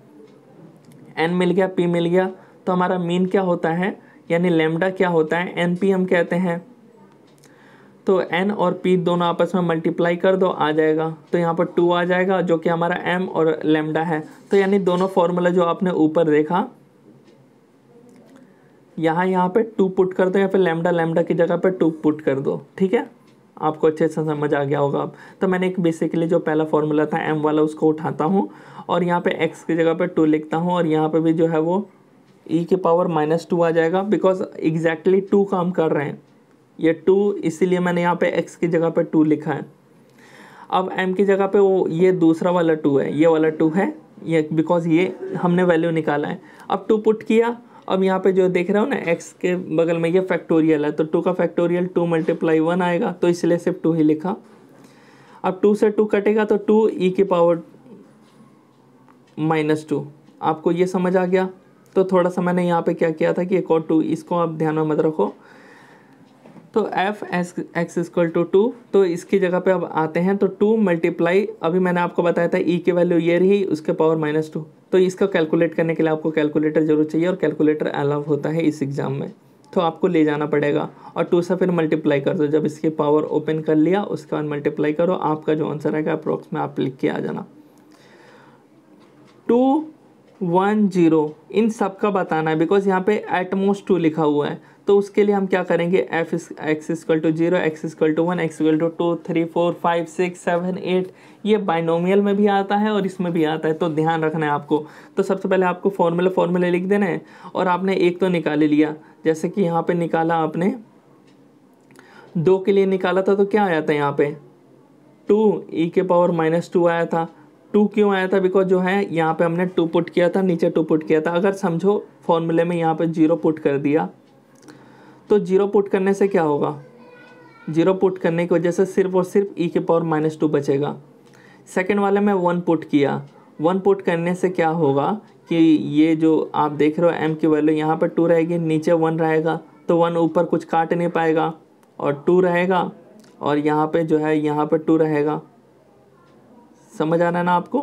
एन मिल गया पी मिल गया तो हमारा मीन क्या होता है यानी लेमडा क्या होता है एन पी हम कहते हैं तो एन और पी दोनों आपस में मल्टीप्लाई कर दो आ जाएगा तो यहाँ पर टू आ जाएगा जो कि हमारा एम और लेमडा है तो यानी दोनों फॉर्मूला जो आपने ऊपर देखा यहाँ यहाँ पे टू पुट कर दो या फिर लेमडा लेमडा की जगह पे टू पुट कर दो ठीक है आपको अच्छे से समझ आ गया होगा तो मैंने एक बेसिकली जो पहला फॉर्मूला था एम वाला उसको उठाता हूँ और यहाँ पे एक्स की जगह पे टू लिखता हूँ और यहाँ पे भी जो है वो ई e के पावर माइनस टू आ जाएगा बिकॉज एग्जैक्टली टू काम कर रहे हैं ये टू इसीलिए मैंने यहाँ पे एक्स की जगह पे टू लिखा है अब एम की जगह पे वो ये दूसरा वाला टू है ये वाला टू है ये बिकॉज ये हमने वैल्यू निकाला है अब टू पुट किया अब यहाँ पे जो देख रहे हो ना एक्स के बगल में ये फैक्टोरियल है तो टू का फैक्टोरियल टू मल्टीप्लाई वन आएगा तो इसलिए सिर्फ टू ही लिखा अब टू से टू कटेगा तो टू ई e की पावर माइनस टू आपको ये समझ आ गया तो थोड़ा सा मैंने यहाँ पे क्या किया था कि एक और टू इसको आप ध्यान में मत रखो तो f s x equal to two तो इसकी जगह पे अब आते हैं तो टू मल्टीप्लाई अभी मैंने आपको बताया था ई e की वैल्यू ये रही उसके पावर माइनस टू तो इसका कैलकुलेट करने के लिए आपको कैलकुलेटर जरूर चाहिए और कैलकुलेटर अलाव होता है इस एग्ज़ाम में तो आपको ले जाना पड़ेगा और टू से फिर मल्टीप्लाई कर दो जब इसकी पावर ओपन कर लिया उसके बाद मल्टीप्लाई करो आपका जो आंसर आएगा अप्रोक्स में आप लिख के आ जाना टू वन जीरो इन सब का बताना है बिकॉज यहाँ पे एटमोस्ट टू लिखा हुआ है तो उसके लिए हम क्या करेंगे f x equal to zero x is equal to one x equal to two three four five six seven eight ये बाइनोमियल में भी आता है और इसमें भी आता है तो ध्यान रखना है आपको तो सबसे पहले आपको फॉर्मूले फॉर्मूले लिख देना है और आपने एक तो निकाल लिया जैसे कि यहाँ पर निकाला आपने दो के लिए निकाला था तो क्या आया था यहाँ पे टू ई e के पावर माइनस टू आया था टू क्यों आया था बिकॉज जो है यहाँ पे हमने टू पुट किया था नीचे टू पुट किया था अगर समझो फॉर्मूले में यहाँ पे जीरो पुट कर दिया तो जीरो पुट करने से क्या होगा जीरो पुट करने की वजह से सिर्फ और सिर्फ ई के पावर माइनस टू बचेगा सेकेंड वाले में वन पुट किया वन पुट करने से क्या होगा कि ये जो आप देख रहे हो एम की वैल्यू यहाँ पर टू रहेगी नीचे वन रहेगा तो वन ऊपर कुछ काट नहीं पाएगा और टू रहेगा और यहाँ पे जो है यहाँ पर टू रहेगा समझ आ रहा है ना आपको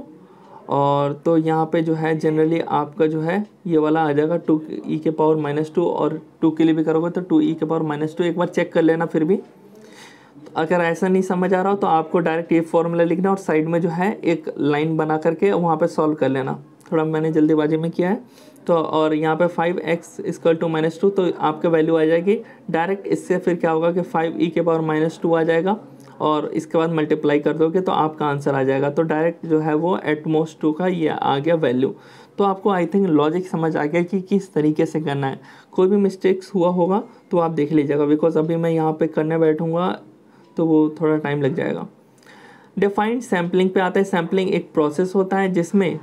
और तो यहाँ पे जो है जनरली आपका जो है ये वाला आ जाएगा टू ई e के पावर माइनस टू और टू के लिए भी करोगे तो टू ई e के पावर माइनस टू एक बार चेक कर लेना फिर भी तो अगर ऐसा नहीं समझ आ रहा हो तो आपको डायरेक्ट ये फॉर्मूला लिखना और साइड में जो है एक लाइन बना करके वहाँ पर सॉल्व कर लेना थोड़ा मैंने जल्दीबाजी में किया है तो और यहाँ पे five x equal to minus two तो आपका वैल्यू आ जाएगी डायरेक्ट इससे फिर क्या होगा कि फाइव ई e के पावर माइनस टू आ जाएगा और इसके बाद मल्टीप्लाई कर दोगे तो आपका आंसर आ जाएगा तो डायरेक्ट जो है वो एटमोस्ट टू का ये आ गया वैल्यू तो आपको आई थिंक लॉजिक समझ आ गया कि किस तरीके से करना है कोई भी मिस्टेक्स हुआ होगा तो आप देख लीजिएगा बिकॉज अभी मैं यहाँ पे करने बैठूँगा तो वो थोड़ा टाइम लग जाएगा डिफाइंड सैम्पलिंग पे आता है सैम्पलिंग एक प्रोसेस होता है जिसमें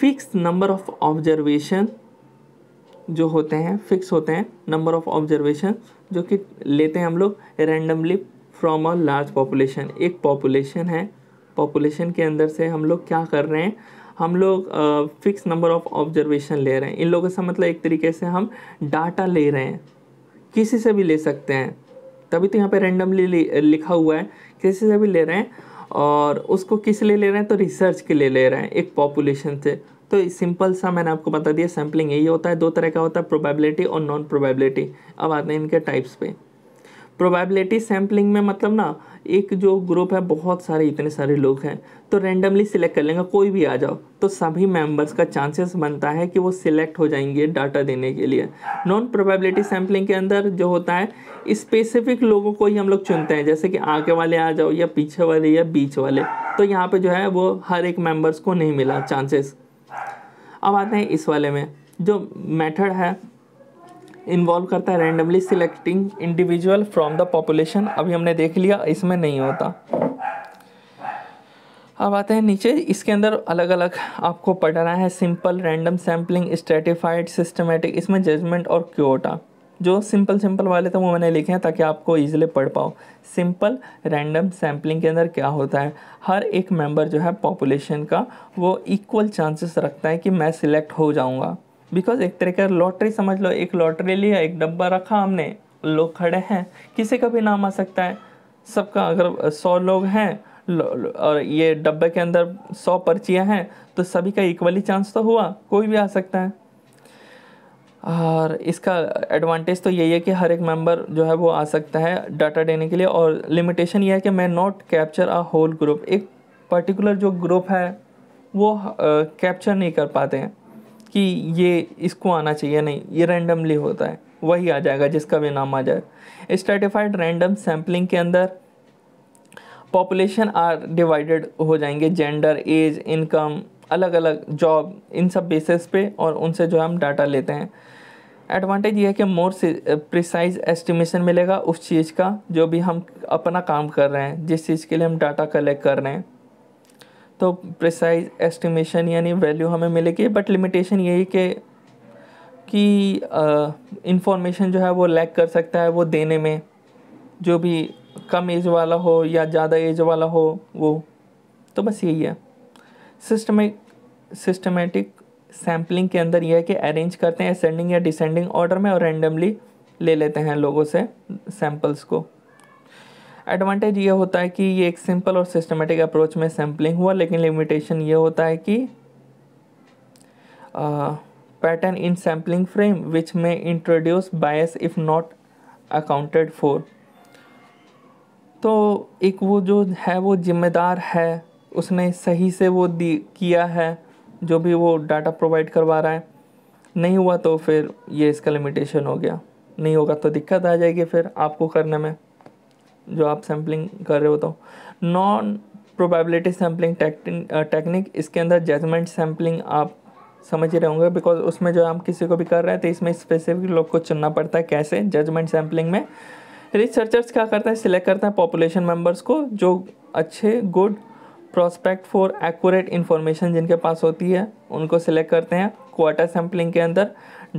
फिक्स नंबर ऑफ ऑब्जर्वेशन जो होते हैं फिक्स होते हैं नंबर ऑफ ऑब्जर्वेशन जो कि लेते हैं हम लोग randomly from a large population एक पॉपुलेशन है पॉपुलेशन के अंदर से हम लोग क्या कर रहे हैं हम लोग फिक्स नंबर ऑफ ऑब्जर्वेशन ले रहे हैं इन लोगों से मतलब एक तरीके से हम डाटा ले रहे हैं किसी से भी ले सकते हैं तभी तो यहाँ पे रेंडमली लिखा हुआ है किसी से भी ले रहे हैं और उसको किस लिए ले रहे हैं तो रिसर्च के लिए ले रहे हैं एक पॉपुलेशन से तो सिंपल सा मैंने आपको बता दिया सैम्पलिंग यही होता है दो तरह का होता है प्रोबेबिलिटी और नॉन प्रोबेबिलिटी अब आते हैं इनके टाइप्स पर प्रोबेबिलिटी सैम्पलिंग में मतलब ना एक जो ग्रुप है बहुत सारे इतने सारे लोग हैं तो रेंडमली सिलेक्ट कर लेंगे कोई भी आ जाओ तो सभी मेंबर्स का चांसेस बनता है कि वो सिलेक्ट हो जाएंगे डाटा देने के लिए नॉन प्रोबेबिलिटी सैम्पलिंग के अंदर जो होता है स्पेसिफिक लोगों को ही हम लोग चुनते हैं जैसे कि आगे वाले आ जाओ या पीछे वाले या बीच वाले तो यहाँ पर जो है वो हर एक मेम्बर्स को नहीं मिला चांसेस अब आते हैं इस वाले में जो मेथड है इन्वॉल्व करता है randomly selecting individual from the population अभी हमने देख लिया इसमें नहीं होता अब आते हैं नीचे इसके अंदर अलग अलग आपको पढ़ना है simple random sampling stratified systematic इसमें जजमेंट और क्योटा जो सिंपल सिंपल वाले थे वो मैंने लिखे हैं ताकि आपको ईजिली पढ़ पाओ सिंपल रैंडम सैम्पलिंग के अंदर क्या होता है हर एक मेंबर जो है पॉपुलेशन का वो इक्वल चांसेस रखता है कि मैं सिलेक्ट हो जाऊँगा बिकॉज एक तरह का लॉटरी समझ लो एक लॉटरी लिया एक डब्बा रखा हमने लोग खड़े हैं किसी का भी नाम आ सकता है सबका अगर सौ लोग हैं और ये डब्बे के अंदर सौ पर्चियाँ हैं तो सभी का इक्वली चांस तो हुआ कोई भी आ सकता है और इसका एडवांटेज तो यही है कि हर एक मेंबर जो है वो आ सकता है डाटा देने के लिए और लिमिटेशन ये है कि मैं not capture a whole group एक पर्टिकुलर जो ग्रुप है वो कैप्चर नहीं कर पाते हैं कि ये इसको आना चाहिए नहीं ये रैंडमली होता है वही आ जाएगा जिसका भी नाम आ जाए स्टेटिफाइड रैंडम सैम्पलिंग के अंदर पॉपुलेशन आर डिवाइडेड हो जाएंगे जेंडर एज इनकम अलग अलग जॉब इन सब बेसिस पे और उनसे जो हम डाटा लेते हैं एडवांटेज ये है कि मोर प्रिसाइज एस्टिमेशन मिलेगा उस चीज़ का जो भी हम अपना काम कर रहे हैं जिस चीज़ के लिए हम डाटा कलेक्ट कर रहे हैं तो प्रिसाइज एस्टिमेशन यानी वैल्यू हमें मिलेगी बट लिमिटेशन यही कि कि इंफॉर्मेशन जो है वो लैक कर सकता है वो देने में जो भी कम एज वाला हो या ज़्यादा एज वाला हो वो तो बस यही है सिस्टमेटिक सिस्टमेटिक सैम्पलिंग के अंदर यह है कि अरेंज करते हैं असेंडिंग या डिसेंडिंग ऑर्डर में और रेंडमली ले लेते हैं लोगों से सैम्पल्स को एडवांटेज ये होता है कि ये एक सिंपल और सिस्टमेटिक अप्रोच में सैम्पलिंग हुआ लेकिन लिमिटेशन ये होता है कि pattern in sampling frame which में introduce bias if not accounted for तो एक वो जो है वो जिम्मेदार है उसने सही से वो दी किया है जो भी वो डाटा प्रोवाइड करवा रहा है नहीं हुआ तो फिर ये इसका लिमिटेशन हो गया नहीं होगा तो दिक्कत आ जाएगी फिर आपको करने में जो आप सैम्पलिंग कर रहे हो तो नॉन प्रोबेबिलिटी सैम्पलिंग टेक्निक इसके अंदर जजमेंट सैम्पलिंग आप समझ ही रहे होंगे बिकॉज उसमें जो हम किसी को भी कर रहे हैं तो इसमें स्पेसिफिक लोग को चुनना पड़ता है कैसे जजमेंट सैम्पलिंग में रिसर्चर्स क्या करते हैं सिलेक्ट करते हैं पॉपुलेशन मेम्बर्स को जो अच्छे good prospect for accurate information जिनके पास होती है उनको सिलेक्ट करते हैं क्वार्टर सैम्पलिंग के अंदर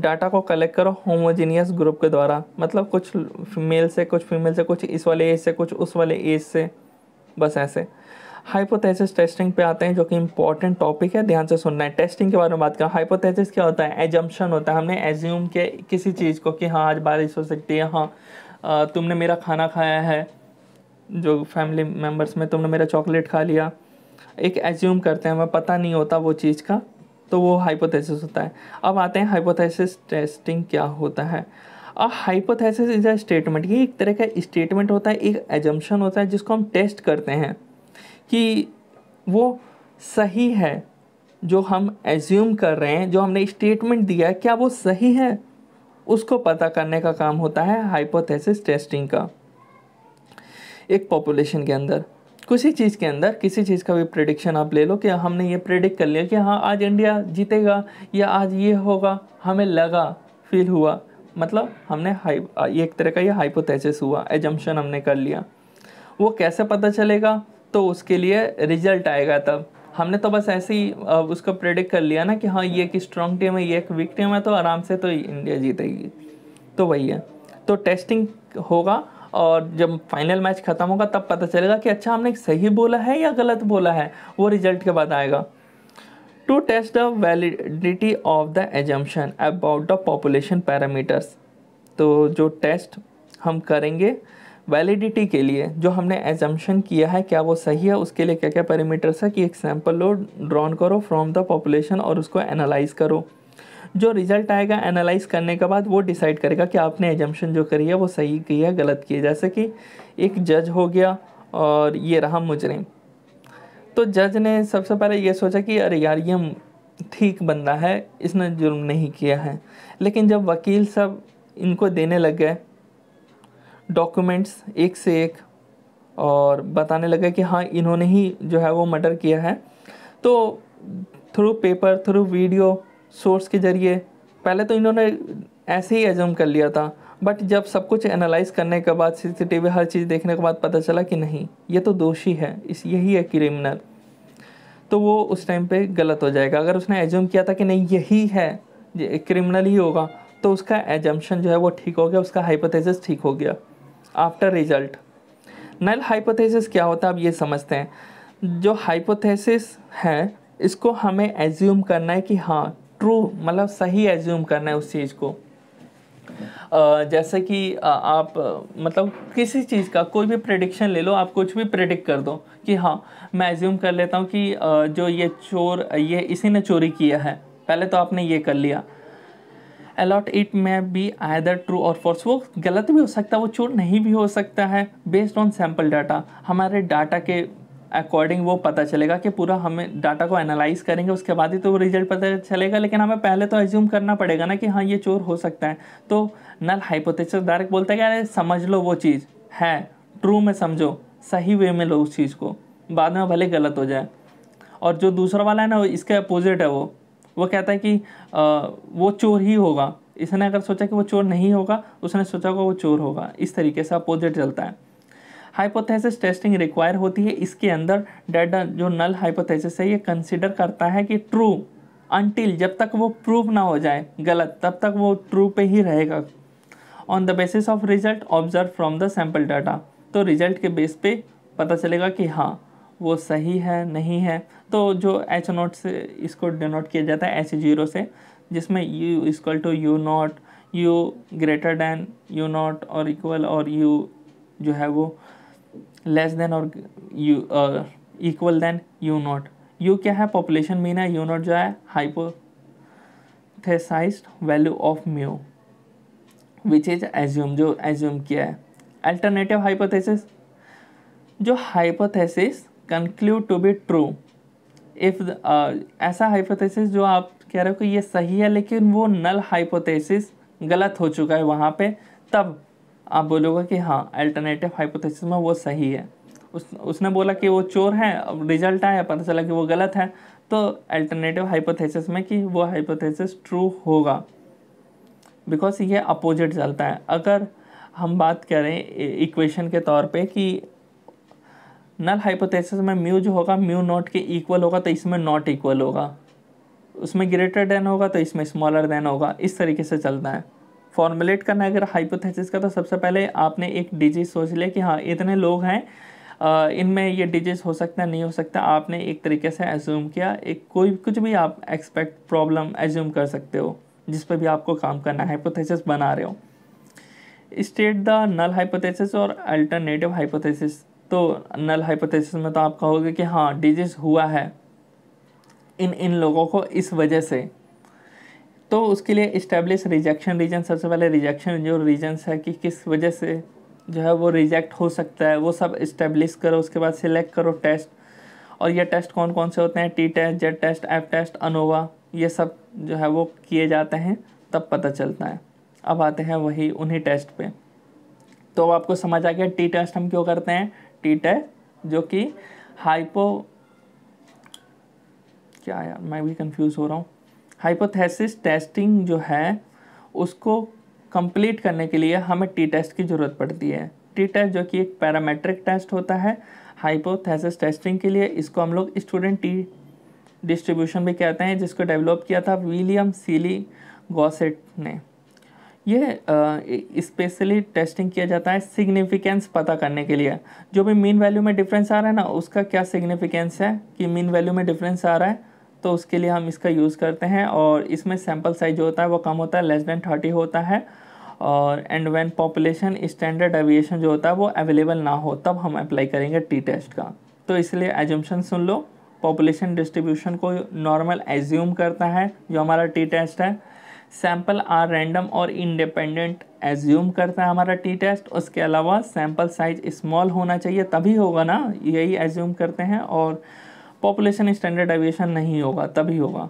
डाटा को कलेक्ट करो होमोजीनियस ग्रुप के द्वारा मतलब कुछ मेल से कुछ फीमेल से कुछ इस वाले एज से कुछ उस वाले एज से बस ऐसे हाइपोथेसिस टेस्टिंग पे आते हैं जो कि इंपॉर्टेंट टॉपिक है ध्यान से सुनना है टेस्टिंग के बारे में बात करें हाइपोथेसिस क्या होता है एजम्पन होता है हमने एज्यूम किया किसी चीज़ को कि हाँ आज बारिश हो सकती है हाँ तुमने मेरा खाना खाया है जो फैमिली मेम्बर्स में तुमने मेरा चॉकलेट खा लिया एक एज्यूम करते हैं हमें पता नहीं होता वो चीज़ का तो वो हाइपोथेसिस होता है अब आते हैं हाइपोथेसिस टेस्टिंग क्या होता है अब हाइपोथेसिस इज अ स्टेटमेंट ये एक तरह का स्टेटमेंट होता है एक एजम्पन होता है जिसको हम टेस्ट करते हैं कि वो सही है जो हम एज्यूम कर रहे हैं जो हमने स्टेटमेंट दिया है क्या वो सही है उसको पता करने का काम होता है हाइपोथेसिस टेस्टिंग का एक पॉपुलेशन के अंदर किसी चीज़ के अंदर किसी चीज़ का भी प्रिडिक्शन आप ले लो कि हमने ये प्रिडिक्ट कर लिया कि हाँ आज इंडिया जीतेगा या आज ये होगा हमें लगा फील हुआ मतलब हमने हाई एक तरह का ये हाइपोथेसिस हुआ एजम्पन हमने कर लिया वो कैसे पता चलेगा तो उसके लिए रिजल्ट आएगा तब हमने तो बस ऐसे ही उसको प्रेडिक्ट कर लिया ना कि हाँ ये एक स्ट्रॉन्ग टीम है ये एक वीक टीम है तो आराम से तो इंडिया जीतेगी तो वही है तो टेस्टिंग होगा और जब फाइनल मैच ख़त्म होगा तब पता चलेगा कि अच्छा हमने सही बोला है या गलत बोला है वो रिजल्ट के बाद आएगा to test the validity of the assumption about the population parameters तो जो टेस्ट हम करेंगे वैलिडिटी के लिए जो हमने एजम्पन किया है क्या वो सही है उसके लिए क्या क्या पैरामीटर्स है कि एक सैम्पल लो ड्रॉन करो फ्रॉम द पॉपुलेशन और उसको एनालाइज करो जो रिजल्ट आएगा एनालाइज करने के बाद वो डिसाइड करेगा कि आपने एजम्पन जो करी है वो सही की है गलत की है जैसे कि एक जज हो गया और ये रहा मुजरिम तो जज ने सबसे पहले ये सोचा कि अरे यार ये ठीक बंदा है इसने जुर्म नहीं किया है लेकिन जब वकील सब इनको देने लग गए डॉक्यूमेंट्स एक से एक और बताने लगे कि हाँ इन्होंने ही जो है वो मर्डर किया है तो through paper through video source के ज़रिए पहले तो इन्होंने ऐसे ही एजम कर लिया था बट जब सब कुछ एनालाइज करने के बाद सीसीटीवी हर चीज़ देखने के बाद पता चला कि नहीं ये तो दोषी है इस यही है क्रिमिनल तो वो उस टाइम पे गलत हो जाएगा अगर उसने एजम किया था कि नहीं यही है क्रिमिनल ही होगा तो उसका एजम्पन जो है वो ठीक हो गया उसका हाइपोथेसिस ठीक हो गया आफ्टर रिजल्ट नल हाइपोथेसिस क्या होता है आप ये समझते हैं जो हाइपोथेसिस है इसको हमें एज्यूम करना है कि हाँ ट्रू मतलब सही एज्यूम करना है उस चीज़ को जैसे कि आप मतलब किसी चीज़ का कोई भी प्रडिक्शन ले लो आप कुछ भी प्रडिक्ट कर दो कि हाँ मैं एज्यूम कर लेता हूँ कि जो ये चोर ये इसी ने चोरी किया है पहले तो आपने ये कर लिया although it may be either true और फॉल्स वो गलत भी हो सकता है वो चोर नहीं भी हो सकता है बेस्ड ऑन सैम्पल डाटा हमारे डाटा के अकॉर्डिंग वो पता चलेगा कि पूरा हमें डाटा को एनालाइज करेंगे उसके बाद ही तो वो रिजल्ट पता चलेगा लेकिन हमें पहले तो एज्यूम करना पड़ेगा ना कि हाँ ये चोर हो सकता है तो नल हाइपोथेसिस डायरेक्ट बोलता है कि अरे समझ लो वो चीज़ है ट्रू में समझो सही वे में लो उस चीज़ को बाद में भले गलत हो जाए और जो दूसरा वाला है ना इसके अपोजिट है वो वो कहता है कि आ, वो चोर ही होगा इसने अगर सोचा कि वो चोर नहीं होगा उसने सोचा होगा वो चोर होगा इस तरीके से अपोजिट चलता है हाइपोथेसिस टेस्टिंग रिक्वायर होती है इसके अंदर डेटा जो नल हाइपोथेसिस है ये कंसिडर करता है कि ट्रू अनटिल जब तक वो प्रूव ना हो जाए गलत तब तक वो ट्रू पे ही रहेगा on the basis of result observe from the sample data तो रिजल्ट के बेस पे पता चलेगा कि हाँ वो सही है नहीं है तो जो एच नोट से इसको डिनोट किया जाता है एच जीरो से जिसमें u equal to u not u greater than u not और इक्वल और यू जो है वो लेस देन और u equal than u not u क्या है पॉपुलेशन मीन है यू नॉट जो है hypothesise value of mu which is assume जो एज्यूम किया है अल्टरनेटिव हाइपोथेसिस जो hypothesis conclude to be true if ऐसा हाइपोथेसिस जो आप कह रहे हो कि ये सही है लेकिन वो नल हाइपोथेसिस गलत हो चुका है वहाँ पे तब आप बोलोगे कि हाँ अल्टरनेटिव हाइपोथेसिस में वो सही है उस उसने बोला कि वो चोर है अब रिजल्ट आया पता चला कि वो गलत है तो अल्टरनेटिव हाइपोथेसिस में कि वो हाइपोथेसिस ट्रू होगा बिकॉज ये अपोजिट चलता है अगर हम बात करें इक्वेशन के तौर पे कि नल हाइपोथेसिस में म्यू जो होगा म्यू नॉट के इक्वल होगा तो इसमें नॉट इक्वल होगा उसमें ग्रेटर देन होगा तो इसमें स्मॉलर देन होगा इस तरीके से चलता है फॉर्मुलेट करना है अगर हाइपोथेसिस का तो सबसे पहले आपने एक डिजीज सोच लिया कि हाँ इतने लोग हैं इनमें ये डिजीज हो सकता है नहीं हो सकता आपने एक तरीके से एज्यूम किया एक कोई कुछ भी आप एक्सपेक्ट प्रॉब्लम एज्यूम कर सकते हो जिस पर भी आपको काम करना है हाइपोथेसिस बना रहे हो स्टेट द नल हाइपोथेसिस और अल्टरनेटिव हाइपोथेसिस तो नल हाइपोथेसिस में तो आप कहोगे कि हाँ डिजीज हुआ है इन इन लोगों को इस वजह से तो उसके लिए इस्टेब्लिश रिजेक्शन रीजन सबसे पहले रिजेक्शन जो रीजन्स है कि किस वजह से जो है वो रिजेक्ट हो सकता है वो सब इस्टेब्लिश करो उसके बाद सिलेक्ट करो टेस्ट और ये टेस्ट कौन कौन से होते हैं t test z test f test ANOVA ये सब जो है वो किए जाते हैं तब पता चलता है अब आते हैं वही उन्हीं टेस्ट पे तो आपको समझ आ गया टी टेस्ट हम क्यों करते हैं टी टेस्ट जो कि हाइपो क्या यार मैं भी कंफ्यूज हो रहा हूँ हाइपोथेसिस टेस्टिंग जो है उसको कंप्लीट करने के लिए हमें टी टेस्ट की ज़रूरत पड़ती है टी टेस्ट जो कि एक पैरामेट्रिक टेस्ट होता है हाइपोथेसिस टेस्टिंग के लिए इसको हम लोग स्टूडेंट टी डिस्ट्रीब्यूशन भी कहते हैं जिसको डेवलप किया था विलियम सीली गॉसेट ने यह स्पेशली टेस्टिंग किया जाता है सिग्निफिकेंस पता करने के लिए जो भी मीन वैल्यू में डिफरेंस आ रहा है ना उसका क्या सिग्निफिकेंस है कि मीन वैल्यू में डिफरेंस आ रहा है तो उसके लिए हम इसका यूज़ करते हैं और इसमें सैम्पल साइज जो होता है वो कम होता है लेस देन थर्टी होता है और and when population standard deviation जो होता है वो अवेलेबल ना हो तब हम अप्लाई करेंगे टी टेस्ट का तो इसलिए एजम्पन सुन लो पॉपुलेशन डिस्ट्रीब्यूशन को नॉर्मल एज्यूम करता है जो हमारा टी टेस्ट है सैम्पल आर रैंडम और इंडिपेंडेंट एज्यूम करता है हमारा टी टेस्ट उसके अलावा सैम्पल साइज स्मॉल होना चाहिए तभी होगा ना यही एज्यूम करते हैं और पॉपुलेशन स्टैंडर्ड एविएशन नहीं होगा तभी होगा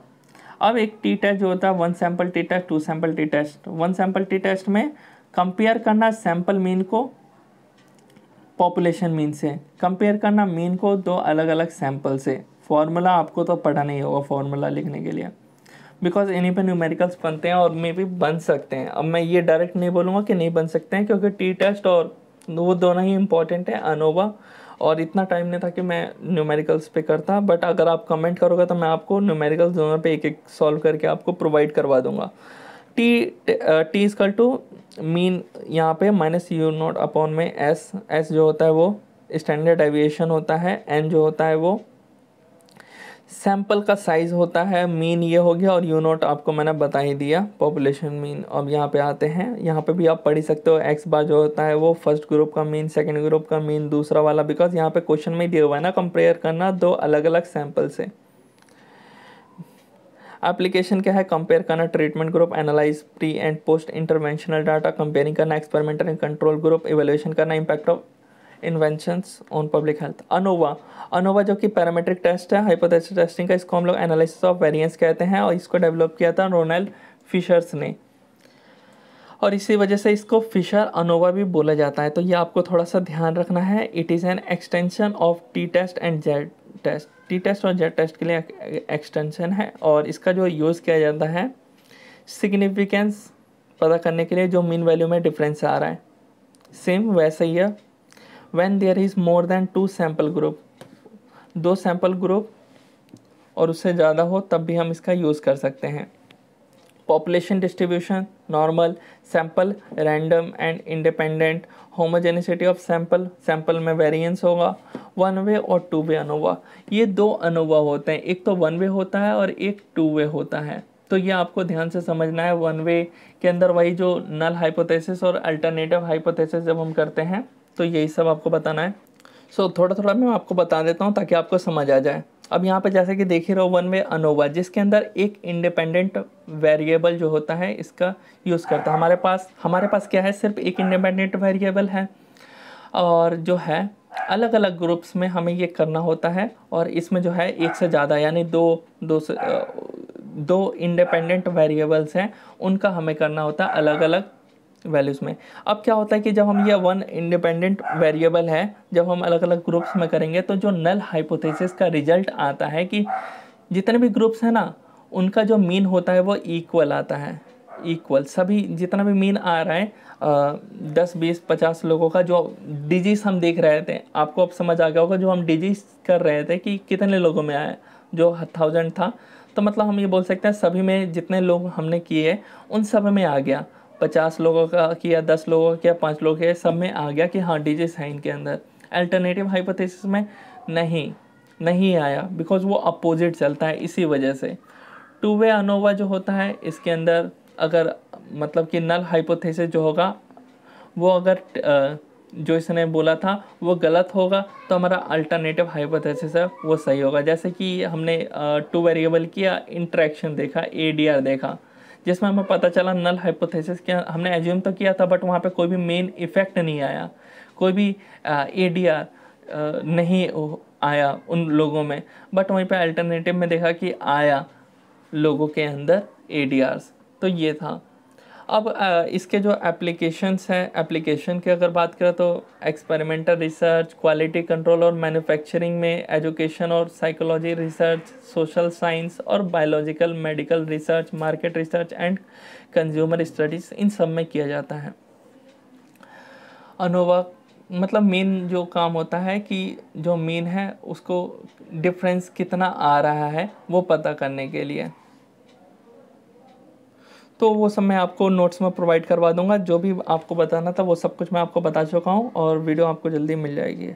अब एक टी टेस्ट जो होता है one sample t test two sample t test one sample t test में कंपेयर करना सैम्पल मीन को पॉपुलेशन मीन से कंपेयर करना मीन को दो अलग अलग सैम्पल से फॉर्मूला आपको तो पढ़ा नहीं होगा फॉर्मूला लिखने के लिए बिकॉज इन्हीं पे न्यूमेरिकल्स बनते हैं और मे भी बन सकते हैं अब मैं ये डायरेक्ट नहीं बोलूँगा कि नहीं बन सकते हैं क्योंकि टी टेस्ट और वो दोनों ही इम्पॉर्टेंट है अनोवा और इतना टाइम नहीं था कि मैं न्यूमेरिकल्स पे करता बट अगर आप कमेंट करोगे तो मैं आपको न्यूमेरिकल्स दोनों पे एक एक सॉल्व करके आपको प्रोवाइड करवा दूंगा t t equal to mean यहाँ पे माइनस यू नॉट अपॉन में एस एस जो होता है वो स्टैंडर्ड एविएशन होता है एन जो होता है वो सैंपल का साइज़ होता है मीन ये हो गया और यू नोट आपको मैंने बता ही दिया पॉपुलेशन मीन अब यहाँ पे आते हैं यहाँ पे भी आप पढ़ ही सकते हो एक्स बार जो होता है वो फर्स्ट ग्रुप का मीन सेकंड ग्रुप का मीन दूसरा वाला बिकॉज यहाँ पे क्वेश्चन में दिया हुआ है ना कंपेयर करना दो अलग अलग सैंपल से एप्लीकेशन क्या है कंपेयर करना treatment group analyse pre and post interventional data comparing करना experimental and control group evaluation करना impact of inventions on public health ANOVA ANOVA जो कि पैरामेट्रिक टेस्ट है हाइपोथेसिस टेस्टिंग का इसको हम लोग एनालिसिस ऑफ वेरिएंस कहते हैं और इसको डेवलप किया था रोनल फिशर्स ने और इसी वजह से इसको फिशर अनोवा भी बोला जाता है तो ये आपको थोड़ा सा ध्यान रखना है it is an extension of t test and z test t test और जेड टेस्ट के लिए एक्सटेंशन है और इसका जो यूज़ किया जाता है सिग्निफिकेंस पता करने के लिए जो मीन वैल्यू में डिफरेंस आ रहा है सेम वैसे ही है when there is more than two sample group दो सैम्पल ग्रुप और उससे ज़्यादा हो तब भी हम इसका यूज़ कर सकते हैं population distribution normal sample random and independent homogeneity of sample sample में वेरिएंस होगा वन वे और टू वे अनोवा ये दो अनोवा होते हैं एक तो वन वे होता है और एक टू वे होता है तो ये आपको ध्यान से समझना है वन वे के अंदर वही जो नल हाइपोथेसिस और अल्टरनेटिव हाइपोथेसिस जब हम करते हैं तो यही सब आपको बताना है सो so, थोड़ा थोड़ा मैं आपको बता देता हूँ ताकि आपको समझ आ जाए अब यहाँ पर जैसे कि देख ही रहो वन में अनोवा जिसके अंदर एक इंडिपेंडेंट वेरिएबल जो होता है इसका यूज़ करता है हमारे पास हमारे पास क्या है सिर्फ एक इंडिपेंडेंट वेरिएबल है और जो है अलग अलग ग्रुप्स में हमें ये करना होता है और इसमें जो है एक से ज़्यादा यानी दो दो से दो इंडिपेंडेंट वेरिएबल्स हैं उनका हमें करना होता है अलग अलग वैल्यूज़ में अब क्या होता है कि जब हम ये वन इंडिपेंडेंट वेरिएबल है जब हम अलग अलग ग्रुप्स में करेंगे तो जो नल हाइपोथेसिस का रिजल्ट आता है कि जितने भी ग्रुप्स हैं ना उनका जो मीन होता है वो इक्वल आता है इक्वल सभी जितना भी मीन आ रहा है आ, दस बीस पचास लोगों का जो डिजीज़ हम देख रहे थे आपको अब समझ आ गया होगा जो हम डिजीज़ कर रहे थे कि कितने लोगों में आया जो थाउजेंड था तो मतलब हम ये बोल सकते हैं सभी में जितने लोग हमने किए उन सब में आ गया पचास लोगों का किया दस लोगों का किया पाँच लोगों का सब में आ गया कि हाँ डिजिज है इनके अंदर अल्टरनेटिव हाइपोथेसिस में नहीं नहीं आया बिकॉज वो अपोजिट चलता है इसी वजह से टू वे अनोवा जो होता है इसके अंदर अगर मतलब कि नल हाइपोथेसिस जो होगा वो अगर जो इसने बोला था वो गलत होगा तो हमारा अल्टरनेटिव हाइपोथेसिस है वो सही होगा जैसे कि हमने टू वेरिएबल किया इंट्रैक्शन देखा एडीआर देखा जिसमें हमें पता चला नल हाइपोथेसिस के हमने एज्यूम तो किया था बट वहाँ पे कोई भी मेन इफेक्ट नहीं आया कोई भी ए डी आर नहीं आया उन लोगों में बट वहीं पे अल्टरनेटिव में देखा कि आया लोगों के अंदर ए डी आर तो ये था अब इसके जो एप्लीकेशंस हैं एप्लीकेशन की अगर बात करें तो एक्सपेरिमेंटल रिसर्च क्वालिटी कंट्रोल और मैन्युफैक्चरिंग में एजुकेशन और साइकोलॉजी रिसर्च सोशल साइंस और biological medical research market research and consumer studies इन सब में किया जाता है अनोवा मतलब मेन जो काम होता है कि जो मेन है उसको डिफरेंस कितना आ रहा है वो पता करने के लिए तो वो सब मैं आपको नोट्स में प्रोवाइड करवा दूंगा जो भी आपको बताना था वो सब कुछ मैं आपको बता चुका हूँ और वीडियो आपको जल्दी मिल जाएगी